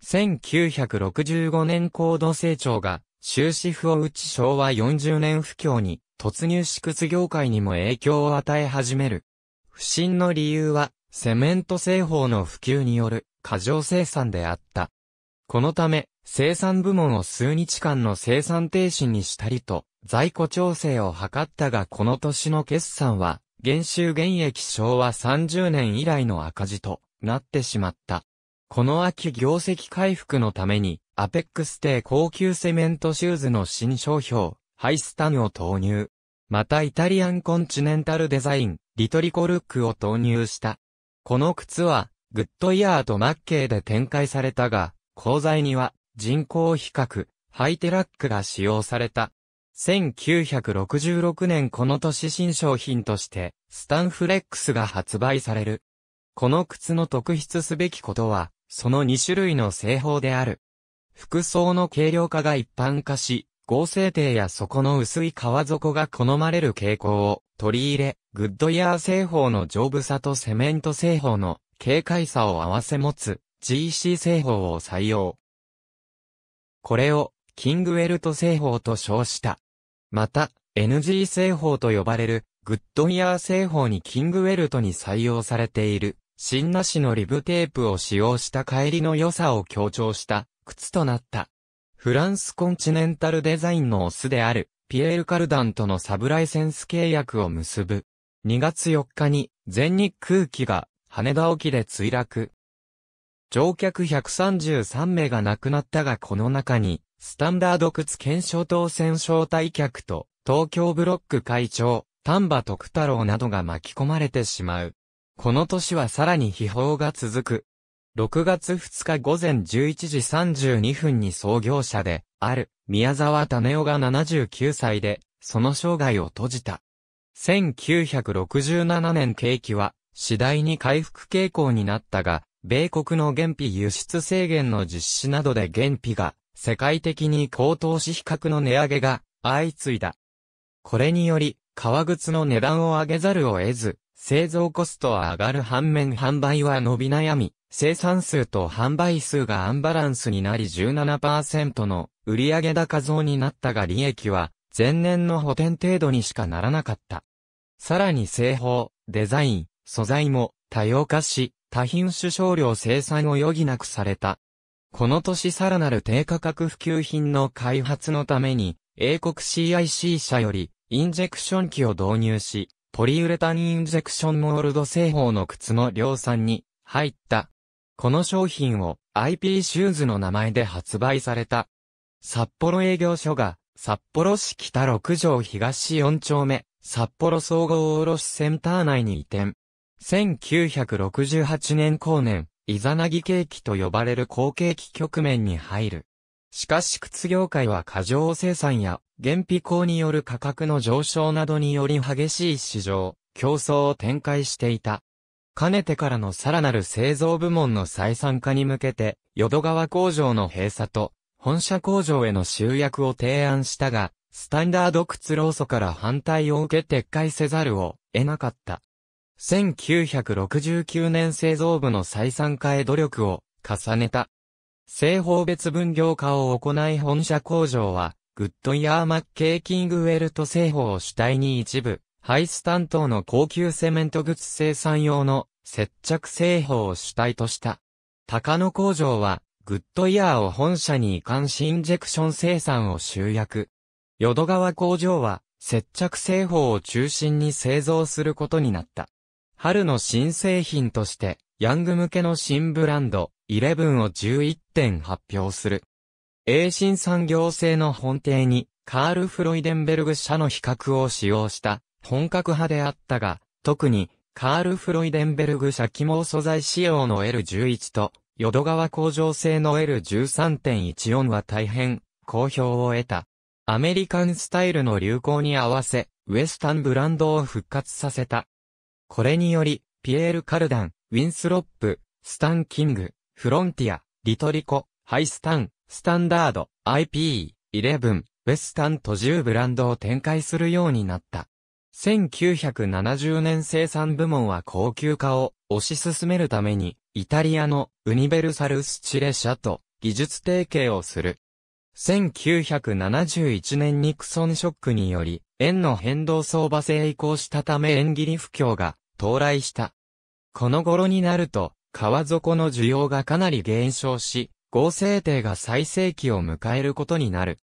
1965年高度成長が終止符を打ち昭和40年不況に突入し靴業界にも影響を与え始める。不振の理由はセメント製法の普及による過剰生産であった。このため生産部門を数日間の生産停止にしたりと在庫調整を図ったがこの年の決算は、減収減益昭和30年以来の赤字となってしまった。この秋業績回復のために、アペックステ高級セメントシューズの新商標、ハイスタンを投入。またイタリアンコンチネンタルデザイン、リトリコルックを投入した。この靴は、グッドイヤーとマッケーで展開されたが、鋼材には人工比較、ハイテラックが使用された。1966年この年新商品として、スタンフレックスが発売される。この靴の特筆すべきことは、その2種類の製法である。服装の軽量化が一般化し、合成底や底の薄い革底が好まれる傾向を取り入れ、グッドイヤー製法の丈夫さとセメント製法の軽快さを併せ持つ GC 製法を採用。これをキングウェルト製法と称した。また、NG 製法と呼ばれる、グッドイヤー製法にキングウェルトに採用されている、新なしのリブテープを使用した帰りの良さを強調した靴となった。フランスコンチネンタルデザインのオスである、ピエール・カルダンとのサブライセンス契約を結ぶ。2月4日に全日空機が羽田沖で墜落。乗客133名が亡くなったがこの中にスタンダード靴検証当選招待客と、東京ブロック会長、丹波徳太郎などが巻き込まれてしまう。この年はさらに秘宝が続く。6月2日午前11時32分に創業者で、ある、宮沢種夫が79歳で、その生涯を閉じた。1967年景気は、次第に回復傾向になったが、米国の原費輸出制限の実施などで原費が世界的に高騰し比較の値上げが相次いだ。これにより、革靴の値段を上げざるを得ず、製造コストは上がる反面販売は伸び悩み、生産数と販売数がアンバランスになり17%の売上高増になったが利益は前年の補填程度にしかならなかった。さらに製法、デザイン、素材も多様化し、多品種少量生産を余儀なくされた。この年さらなる低価格普及品の開発のために、英国 CIC 社より、インジェクション機を導入し、ポリウレタンインジェクションモールド製法の靴の量産に入った。この商品を IP シューズの名前で発売された。札幌営業所が札幌市北6条東4丁目札幌総合卸センター内に移転。1968年後年、イザナギ景気と呼ばれる好景気局面に入る。しかし靴業界は過剰生産や原費工による価格の上昇などにより激しい市場、競争を展開していた。かねてからのさらなる製造部門の採算化に向けて、淀川工場の閉鎖と、本社工場への集約を提案したが、スタンダード靴労組から反対を受け撤回せざるを得なかった。1969年製造部の再算化へ努力を重ねた。製法別分業化を行い本社工場は、グッドイヤーマッケーキングウェルト製法を主体に一部、ハイス担当の高級セメントグッズ生産用の接着製法を主体とした。高野工場は、グッドイヤーを本社に移管しインジェクション生産を集約。淀川工場は、接着製法を中心に製造することになった。春の新製品として、ヤング向けの新ブランド、イレブンを11点発表する。英新産業製の本体に、カール・フロイデンベルグ社の比較を使用した本格派であったが、特にカール・フロイデンベルグ社起毛素材仕様の L11 と、淀川工場製の L13.14 は大変好評を得た。アメリカンスタイルの流行に合わせ、ウエスタンブランドを復活させた。これにより、ピエール・カルダン、ウィンスロップ、スタン・キング、フロンティア、リトリコ、ハイスタン、スタンダード、IP、11、ウェスタンと10ブランドを展開するようになった。1970年生産部門は高級化を推し進めるために、イタリアのウニベルサルスチレ社と技術提携をする。1971年ニクソンショックにより、円の変動相場制へ移行したため円切り不況が到来した。この頃になると、川底の需要がかなり減少し、合成定が最盛期を迎えることになる。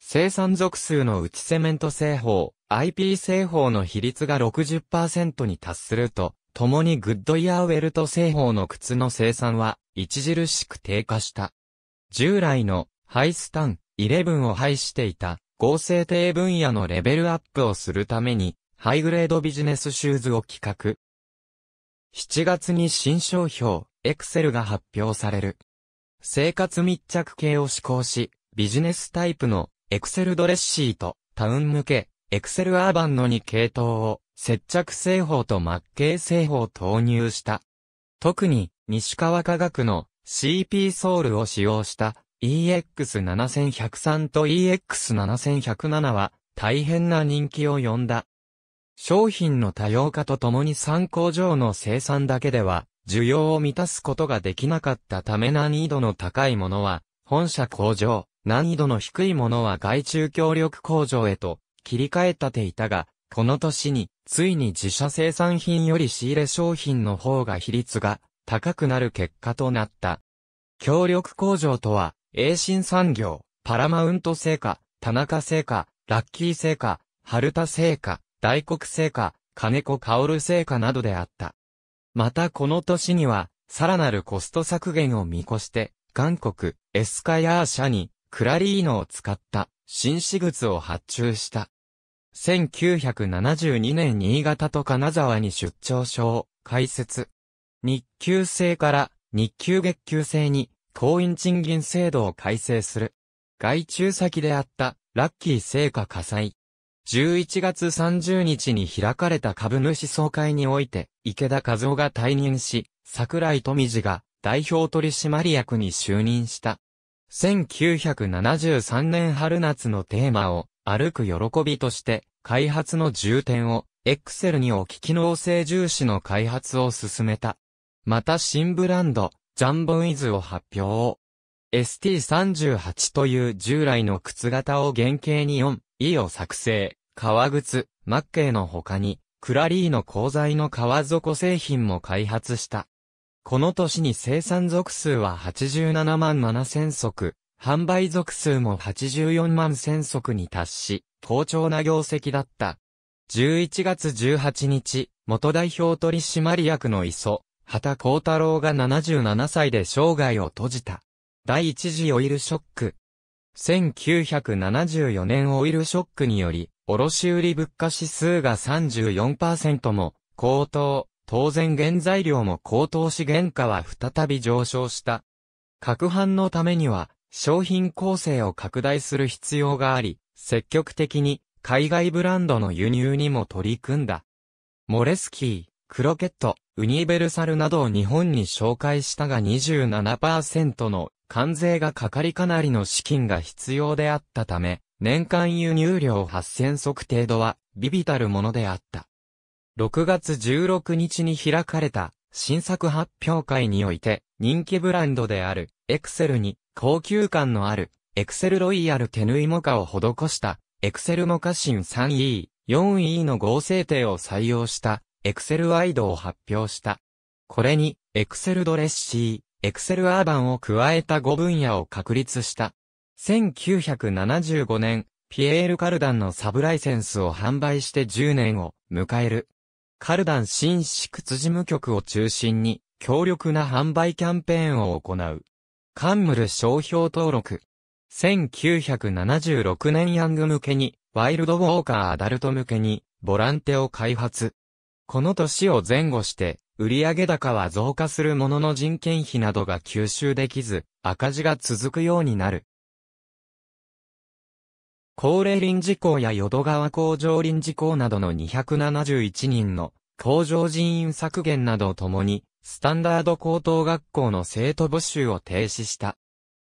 生産属数の内セメント製法、IP 製法の比率が60%に達すると、共にグッドイヤーウェルト製法の靴の生産は著しく低下した。従来のハイスタン、イレブンを配していた合成低分野のレベルアップをするために、ハイグレードビジネスシューズを企画。7月に新商標、エクセルが発表される。生活密着系を施行し、ビジネスタイプのエクセルドレッシーとタウン向け、エクセルアーバンの2系統を接着製法と末系製法を投入した。特に西川科学の CP ソールを使用した EX7103 と EX7107 は大変な人気を呼んだ。商品の多様化とともに3工場の生産だけでは需要を満たすことができなかったため難易度の高いものは本社工場、難易度の低いものは外注協力工場へと切り替えたていたが、この年についに自社生産品より仕入れ商品の方が比率が高くなる結果となった。協力工場とは栄新産業、パラマウント製菓、田中製菓、ラッキー製菓、春田製菓、大黒製菓、金子薫製菓などであった。またこの年には、さらなるコスト削減を見越して、韓国、エスカヤー社に、クラリーノを使った新私物を発注した。1972年新潟と金沢に出張所を開設。日給制から日給月給制に党員賃金制度を改正する。外注先であった、ラッキー成果火災。11月30日に開かれた株主総会において、池田和夫が退任し、桜井富次が代表取締役に就任した。1973年春夏のテーマを、歩く喜びとして、開発の重点を、エクセルに置き機能性重視の開発を進めた。また新ブランド、ジャンボンイズを発表。ST38 という従来の靴型を原型に 4E を作成。革靴、マッケイの他に、クラリーの鋼材の革底製品も開発した。この年に生産属数は87万7000足、販売属数も84万1000足に達し、好調な業績だった。11月18日、元代表取締役の磯、畑幸太郎が77歳で生涯を閉じた。第一次オイルショック。1974年オイルショックにより、卸売物価指数が34%も高騰、当然原材料も高騰し原価は再び上昇した。各販のためには、商品構成を拡大する必要があり、積極的に海外ブランドの輸入にも取り組んだ。モレスキー。クロケット、ウニベルサルなどを日本に紹介したが27%の関税がかかりかなりの資金が必要であったため、年間輸入量8000足程度は、ビビたるものであった。6月16日に開かれた、新作発表会において、人気ブランドである、エクセルに、高級感のある、エクセルロイヤル手縫いモカを施した、エクセルモカシン 3E、4E の合成定を採用した、エクセルワイドを発表した。これに、エクセルドレッシー、エクセルアーバンを加えた5分野を確立した。1975年、ピエール・カルダンのサブライセンスを販売して10年を迎える。カルダン新市屈事務局を中心に、強力な販売キャンペーンを行う。カンムル商標登録。1976年ヤング向けに、ワイルドウォーカーアダルト向けに、ボランテを開発。この年を前後して、売上高は増加するものの人件費などが吸収できず、赤字が続くようになる。高齢臨時校や淀川工場臨時校などの271人の工場人員削減などをともに、スタンダード高等学校の生徒募集を停止した。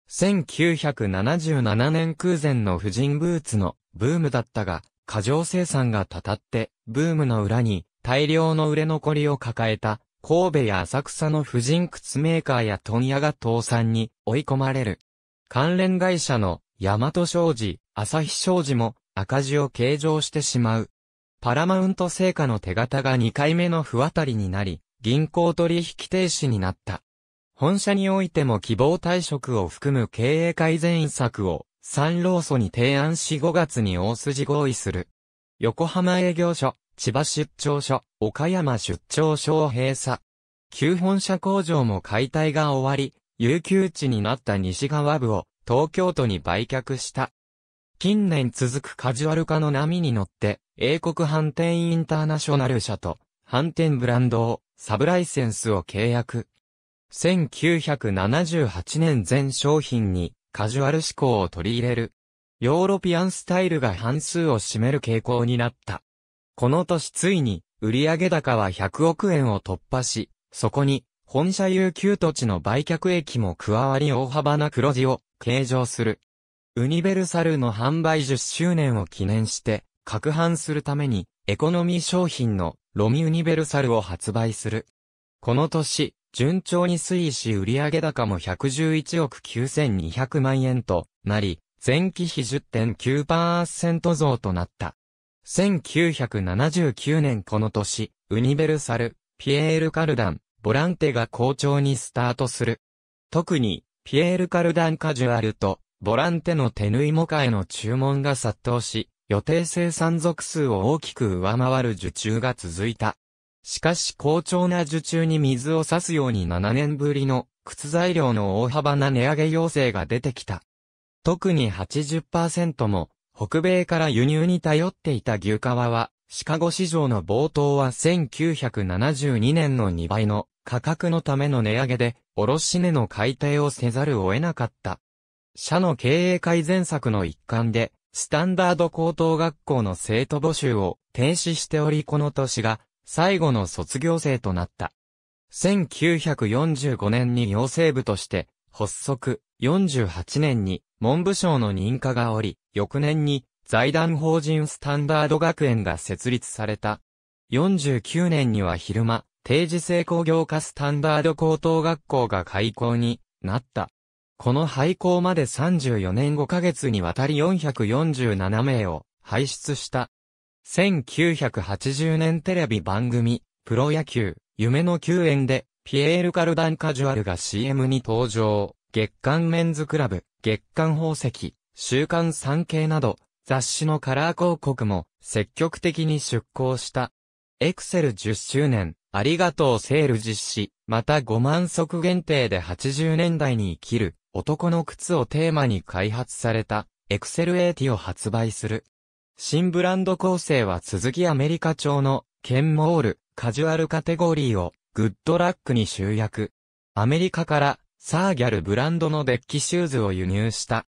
1977年空前の婦人ブーツのブームだったが、過剰生産がたたって、ブームの裏に、大量の売れ残りを抱えた、神戸や浅草の婦人靴メーカーや問屋が倒産に追い込まれる。関連会社の大和商事、朝日商事も赤字を計上してしまう。パラマウント成果の手形が2回目の不渡りになり、銀行取引停止になった。本社においても希望退職を含む経営改善策を三老祖に提案し5月に大筋合意する。横浜営業所千葉出張所、岡山出張所を閉鎖。旧本社工場も解体が終わり、有給地になった西側部を東京都に売却した。近年続くカジュアル化の波に乗って、英国反転インターナショナル社と反転ブランドをサブライセンスを契約。1978年全商品にカジュアル志向を取り入れる。ヨーロピアンスタイルが半数を占める傾向になった。この年ついに、売上高は100億円を突破し、そこに、本社有給土地の売却益も加わり大幅な黒字を計上する。ウニベルサルの販売10周年を記念して、拡販するために、エコノミー商品のロミウニベルサルを発売する。この年、順調に推移し売上高も111億9200万円となり、前期比10.9%増となった。1979年この年、ウニベルサル、ピエール・カルダン、ボランテが好調にスタートする。特に、ピエール・カルダンカジュアルと、ボランテの手縫いモカへの注文が殺到し、予定生産属数を大きく上回る受注が続いた。しかし好調な受注に水を差すように7年ぶりの靴材料の大幅な値上げ要請が出てきた。特に80%も北米から輸入に頼っていた牛革は、シカゴ市場の冒頭は1972年の2倍の価格のための値上げで、卸値の改定をせざるを得なかった。社の経営改善策の一環で、スタンダード高等学校の生徒募集を停止しておりこの年が最後の卒業生となった。1945年に養成部として発足、48年に文部省の認可がおり、翌年に財団法人スタンダード学園が設立された。49年には昼間、定時制工業化スタンダード高等学校が開校になった。この廃校まで34年5ヶ月にわたり447名を輩出した。1980年テレビ番組、プロ野球、夢の救園で、ピエール・カルダン・カジュアルが CM に登場、月刊メンズクラブ。月刊宝石、週刊産経など、雑誌のカラー広告も積極的に出稿した。エクセル10周年、ありがとうセール実施、また5万足限定で80年代に生きる、男の靴をテーマに開発された、エクセル80を発売する。新ブランド構成は続きアメリカ調の、ケンモール、カジュアルカテゴリーを、グッドラックに集約。アメリカから、サーギャルブランドのデッキシューズを輸入した。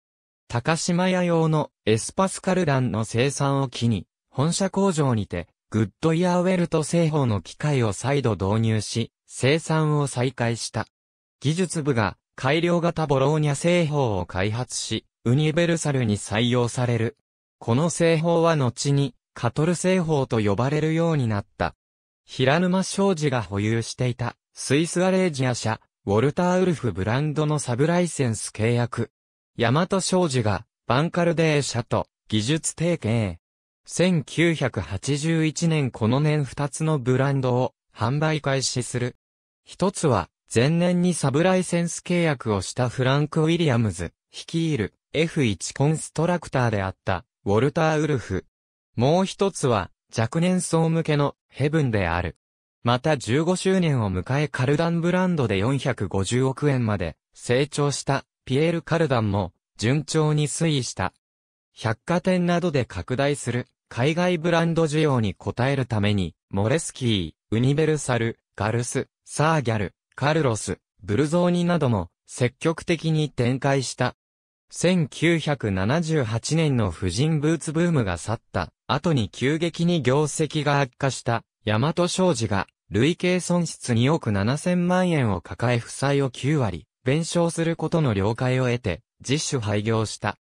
高島屋用のエスパスカルランの生産を機に、本社工場にて、グッドイヤーウェルト製法の機械を再度導入し、生産を再開した。技術部が改良型ボローニャ製法を開発し、ウニベルサルに採用される。この製法は後に、カトル製法と呼ばれるようになった。平沼商事が保有していた、スイスアレージア社、ウォルター・ウルフブランドのサブライセンス契約。ヤマト商事が、バンカルデー社と、技術提携。1981年この年2つのブランドを、販売開始する。一つは、前年にサブライセンス契約をしたフランク・ウィリアムズ、率いる F1 コンストラクターであった、ウォルター・ウルフ。もう一つは、若年層向けのヘブンである。また15周年を迎えカルダンブランドで450億円まで成長したピエール・カルダンも順調に推移した。百貨店などで拡大する海外ブランド需要に応えるためにモレスキー、ウニベルサル、ガルス、サーギャル、カルロス、ブルゾーニなども積極的に展開した。1978年の婦人ブーツブームが去った後に急激に業績が悪化したヤマト商事が累計損失2億7000万円を抱え負債を9割、弁償することの了解を得て、実主廃業した。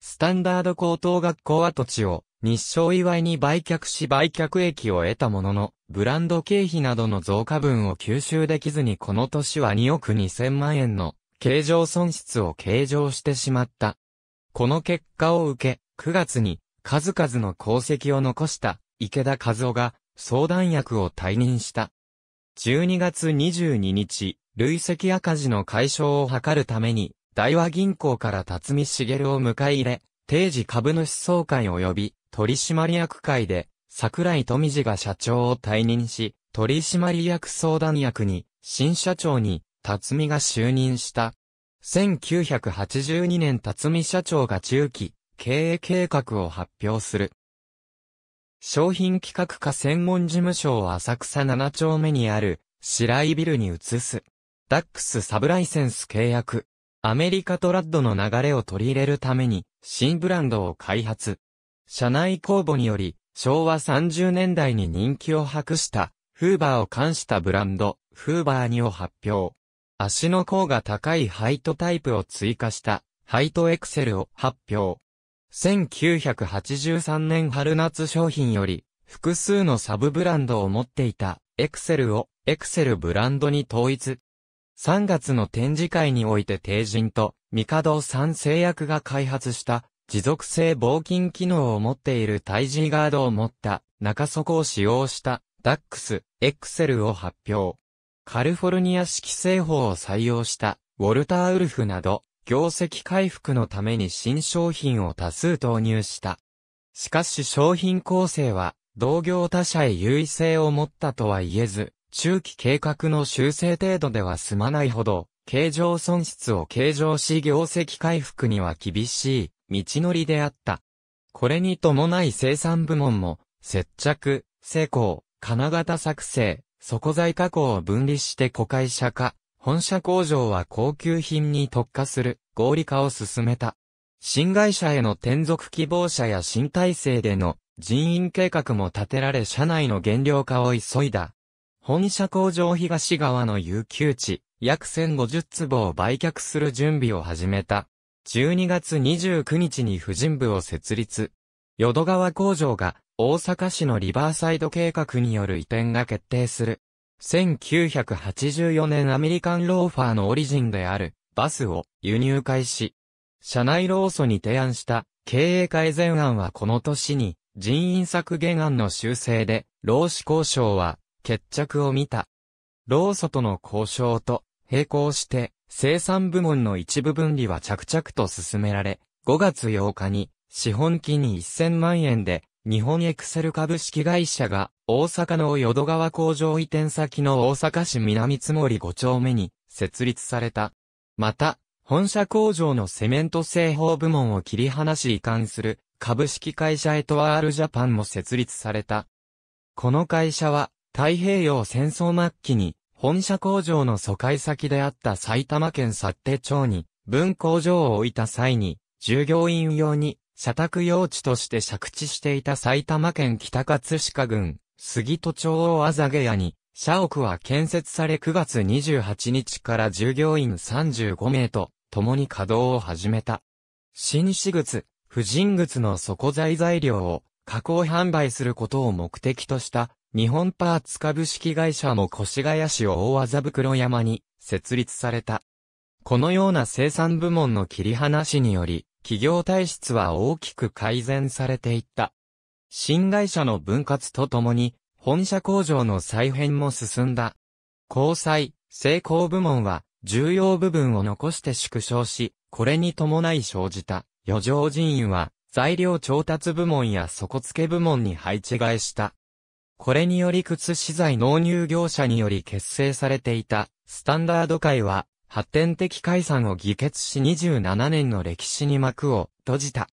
スタンダード高等学校跡地を日照祝いに売却し売却益を得たものの、ブランド経費などの増加分を吸収できずにこの年は2億2000万円の経常損失を計上してしまった。この結果を受け、9月に数々の功績を残した池田和夫が相談役を退任した。12月22日、累積赤字の解消を図るために、大和銀行から辰巳茂を迎え入れ、定時株主総会及び取締役会で、桜井富次が社長を退任し、取締役相談役に、新社長に、辰巳が就任した。1982年辰巳社長が中期、経営計画を発表する。商品企画課専門事務所を浅草7丁目にある、白井ビルに移す。ダックスサブライセンス契約。アメリカトラッドの流れを取り入れるために、新ブランドを開発。社内公募により、昭和30年代に人気を博した、フーバーを冠したブランド、フーバーにを発表。足の甲が高いハイトタイプを追加した、ハイトエクセルを発表。1983年春夏商品より、複数のサブブランドを持っていた、エクセルを、エクセルブランドに統一。3月の展示会において帝人と、ミカド産製薬が開発した、持続性防菌機能を持っているタイジーガードを持った中底を使用したダックス、エクセルを発表。カルフォルニア式製法を採用したウォルターウルフなど業績回復のために新商品を多数投入した。しかし商品構成は、同業他社へ優位性を持ったとは言えず、中期計画の修正程度では済まないほど、経常損失を計上し業績回復には厳しい道のりであった。これに伴い生産部門も、接着、成功、金型作成、底材加工を分離して子会社化、本社工場は高級品に特化する合理化を進めた。新会社への転属希望者や新体制での人員計画も立てられ社内の減量化を急いだ。本社工場東側の有給地、約1050坪を売却する準備を始めた。12月29日に婦人部を設立。淀川工場が大阪市のリバーサイド計画による移転が決定する。1984年アメリカンローファーのオリジンであるバスを輸入開始。社内労組に提案した経営改善案はこの年に人員削減案の修正で労使交渉は決着を見た。労組との交渉と並行して生産部門の一部分離は着々と進められ、5月8日に資本金に1000万円で日本エクセル株式会社が、大阪の淀川工場移転先の大阪市南津森5丁目に、設立された。また、本社工場のセメント製法部門を切り離し移管する、株式会社エトワールジャパンも設立された。この会社は、太平洋戦争末期に、本社工場の疎開先であった埼玉県幸手町に、分工場を置いた際に、従業員用に社宅用地として借地していた埼玉県北葛飾郡、杉戸町大あげ屋に、社屋は建設され9月28日から従業員35名と、共に稼働を始めた。新市靴、婦人靴の底材材料を加工販売することを目的とした日本パーツ株式会社も越谷市大大麻袋山に設立された。このような生産部門の切り離しにより、企業体質は大きく改善されていった。新会社の分割とともに、本社工場の再編も進んだ。交際、成功部門は、重要部分を残して縮小し、これに伴い生じた、余剰人員は、材料調達部門や底付け部門に配置替えした。これにより靴資材納入業者により結成されていた、スタンダード界は、発展的解散を議決し27年の歴史に幕を閉じた。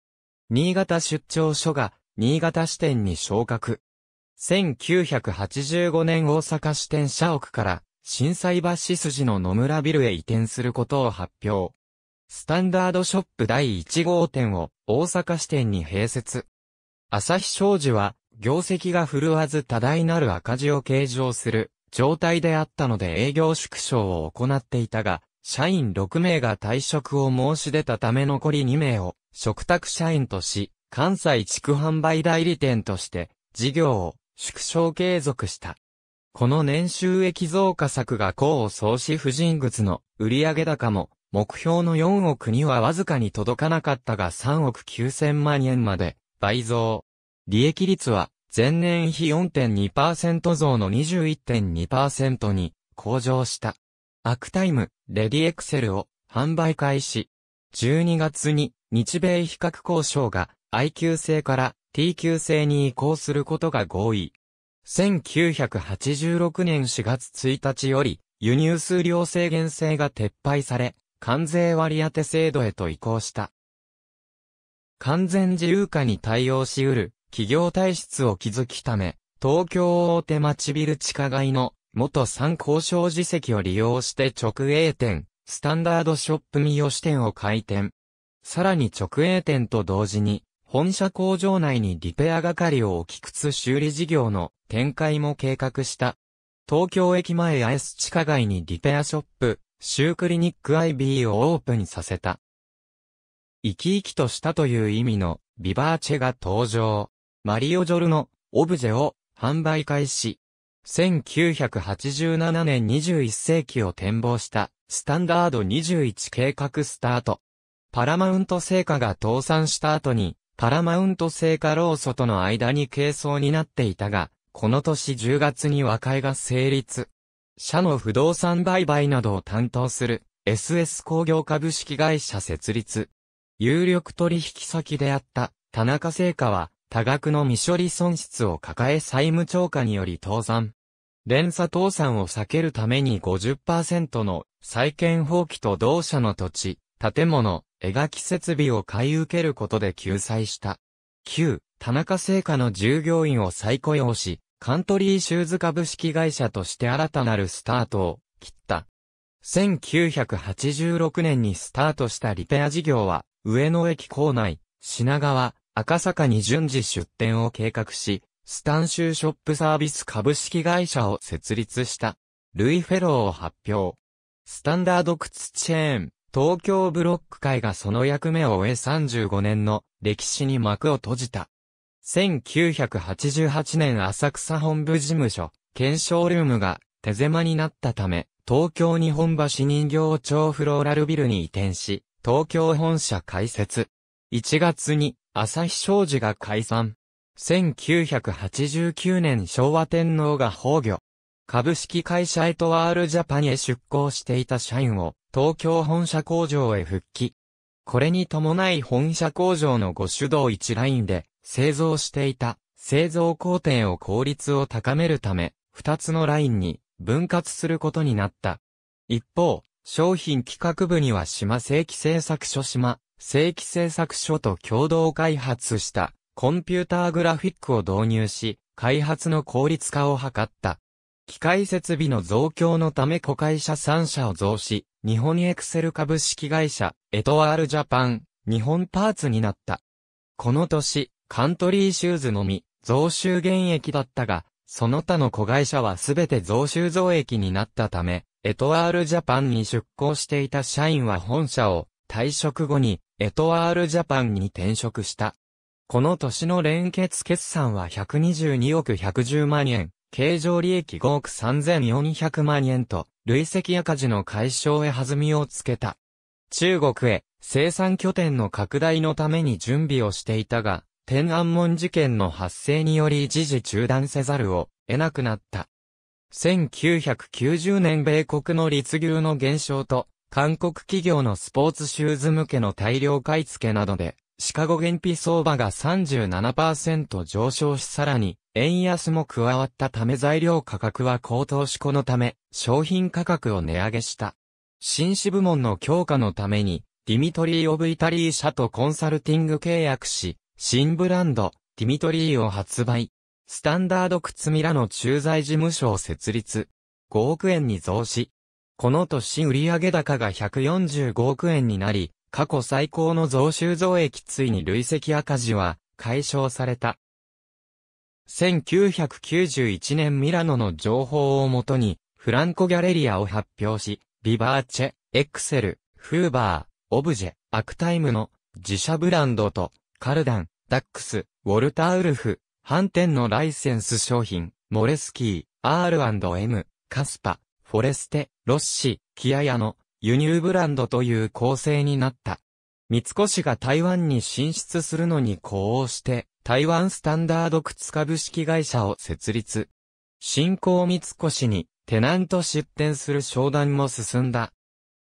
新潟出張所が新潟支店に昇格。1985年大阪支店社屋から震災橋筋の野村ビルへ移転することを発表。スタンダードショップ第1号店を大阪支店に併設。朝日商事は業績が振るわず多大なる赤字を計上する状態であったので営業縮小を行っていたが、社員6名が退職を申し出たため残り2名を、食卓社員とし、関西地区販売代理店として、事業を縮小継続した。この年収益増加策が功を奏し婦人靴の売上高も目標の4億にはわずかに届かなかったが3億9000万円まで倍増。利益率は前年比4.2%増の21.2%に向上した。アクタイム、レディエクセルを販売開始。12月に日米比較交渉が I 級制から T 級制に移行することが合意。1986年4月1日より輸入数量制限制が撤廃され、関税割当制度へと移行した。完全自由化に対応し得る企業体質を築きため、東京大手町ビル地下街の元参考賞辞席を利用して直営店、スタンダードショップ三好店を開店。さらに直営店と同時に、本社工場内にリペア係を置き靴修理事業の展開も計画した。東京駅前アイス地下街にリペアショップ、シュークリニック IB をオープンさせた。生き生きとしたという意味のビバーチェが登場。マリオジョルのオブジェを販売開始。1987年21世紀を展望したスタンダード21計画スタート。パラマウント聖火が倒産した後に、パラマウント聖火労組との間に軽装になっていたが、この年10月に和解が成立。社の不動産売買などを担当する SS 工業株式会社設立。有力取引先であった田中聖火は多額の未処理損失を抱え債務超過により倒産。連鎖倒産を避けるために50%の債権放棄と同社の土地、建物、描き設備を買い受けることで救済した。9、田中製菓の従業員を再雇用し、カントリーシューズ株式会社として新たなるスタートを切った。1986年にスタートしたリペア事業は、上野駅構内、品川、赤坂に順次出店を計画し、スタンシューショップサービス株式会社を設立した、ルイ・フェローを発表。スタンダード靴チェーン、東京ブロック会がその役目を終え35年の歴史に幕を閉じた。1988年浅草本部事務所、検証ルームが手狭になったため、東京日本橋人形町フローラルビルに移転し、東京本社開設。1月に朝日商事が解散。1989年昭和天皇が崩御。株式会社エトワールジャパンへ出向していた社員を東京本社工場へ復帰。これに伴い本社工場のご主導1ラインで製造していた製造工程を効率を高めるため2つのラインに分割することになった。一方、商品企画部には島正規製作所島正規製作所と共同開発したコンピューターグラフィックを導入し、開発の効率化を図った。機械設備の増強のため子会社3社を増し、日本エクセル株式会社、エトワールジャパン、日本パーツになった。この年、カントリーシューズのみ、増収減益だったが、その他の子会社はすべて増収増益になったため、エトワールジャパンに出向していた社員は本社を退職後にエトワールジャパンに転職した。この年の連結決算は122億110万円、経常利益5億3400万円と、累積赤字の解消へ弾みをつけた。中国へ生産拠点の拡大のために準備をしていたが、天安門事件の発生により一時中断せざるを得なくなった。1990年米国の立牛の減少と韓国企業のスポーツシューズ向けの大量買い付けなどで、シカゴ原費相場が37%上昇しさらに、円安も加わったため材料価格は高騰しこのため、商品価格を値上げした。紳士部門の強化のために、ディミトリー・オブ・イタリー社とコンサルティング契約し、新ブランド、ディミトリーを発売。スタンダード靴ミラの駐在事務所を設立。5億円に増資。この年売上高が145億円になり、過去最高の増収増益ついに累積赤字は解消された。1991年ミラノの情報をもとに、フランコギャレリアを発表し、ビバーチェ、エクセル、フーバー、オブジェ、アクタイムの自社ブランドと、カルダン、ダックス、ウォルターウルフ、反ンのライセンス商品、モレスキー、R&M、カスパ、フォレステ、ロッシ、キアヤの輸入ブランドという構成になった。三越が台湾に進出するのに呼応して、台湾スタンダード靴株式会社を設立。新興三越にテナント出店する商談も進んだ。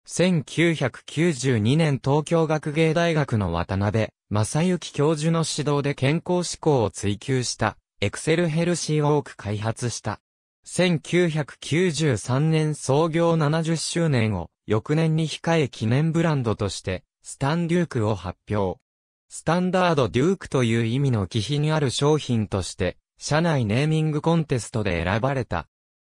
1992年東京学芸大学の渡辺正幸教授の指導で健康志向を追求したエクセルヘルシーウォーク開発した。1993年創業70周年を翌年に控え記念ブランドとして、スタンデュークを発表。スタンダードデュークという意味の気品ある商品として、社内ネーミングコンテストで選ばれた。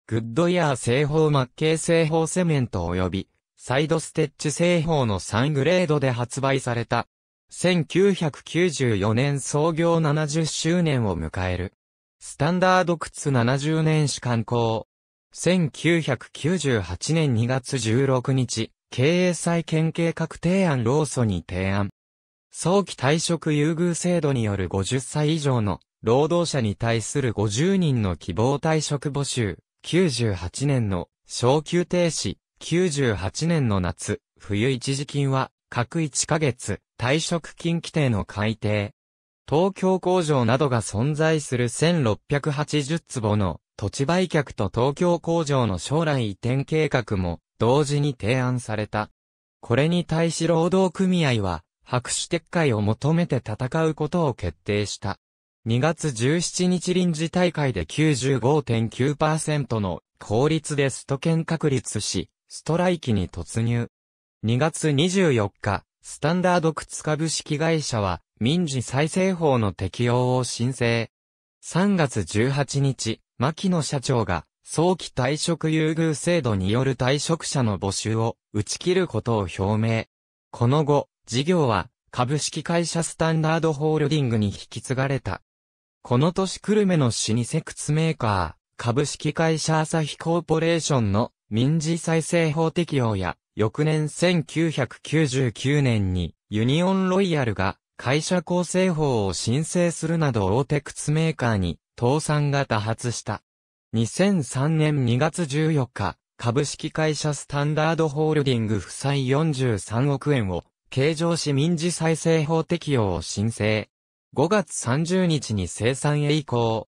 グッドイヤー製法マッケイ製法セメント及び、サイドステッチ製法の3グレードで発売された。1994年創業70周年を迎える。スタンダード靴70年史刊行。1998年2月16日、経営再建計画提案労組に提案。早期退職優遇制度による50歳以上の労働者に対する50人の希望退職募集、98年の昇給停止、98年の夏、冬一時金は各1ヶ月退職金規定の改定、東京工場などが存在する1680坪の土地売却と東京工場の将来移転計画も同時に提案された。これに対し労働組合は白紙撤回を求めて戦うことを決定した。2月17日臨時大会で95.9%の効率でスト権確立し、ストライキに突入。2月24日、スタンダード靴株式会社は、民事再生法の適用を申請。3月18日、牧野社長が、早期退職優遇制度による退職者の募集を打ち切ることを表明。この後、事業は株式会社スタンダードホールディングに引き継がれた。この年久留米の老舗靴メーカー、株式会社朝日コーポレーションの民事再生法適用や、翌年1999年にユニオンロイヤルが会社構成法を申請するなど大手靴メーカーに倒産が多発した。2003年2月14日、株式会社スタンダードホールディング負債43億円を、経常市民事再生法適用を申請。5月30日に生産へ移行。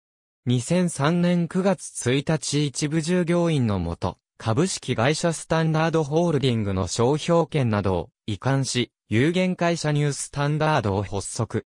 2003年9月1日一部従業員のもと、株式会社スタンダードホールディングの商標権などを移管し、有限会社ニュースタンダードを発足。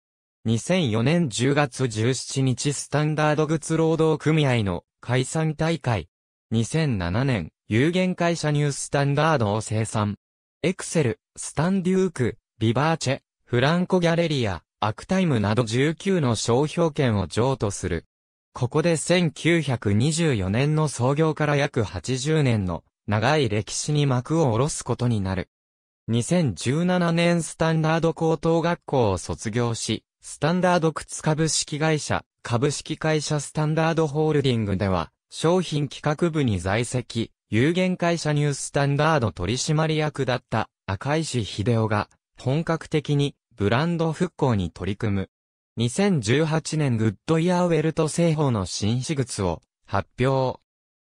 2004年10月17日スタンダード靴労働組合の解散大会。2007年、有限会社ニュースタンダードを生産。エクセル、スタンデューク、ビバーチェ、フランコギャレリア、アクタイムなど19の商標権を譲渡する。ここで1924年の創業から約80年の長い歴史に幕を下ろすことになる。2017年スタンダード高等学校を卒業し、スタンダード靴株式会社、株式会社スタンダードホールディングでは、商品企画部に在籍、有限会社ニューススタンダード取締役だった赤石秀夫が、本格的にブランド復興に取り組む。2018年グッドイヤーウェルト製法の新私物を発表。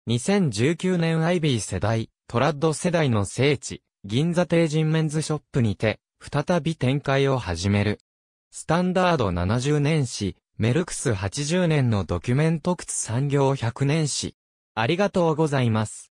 2019年アイビー世代、トラッド世代の聖地、銀座帝人メンズショップにて、再び展開を始める。スタンダード70年史、メルクス80年のドキュメント靴産業100年史。ありがとうございます。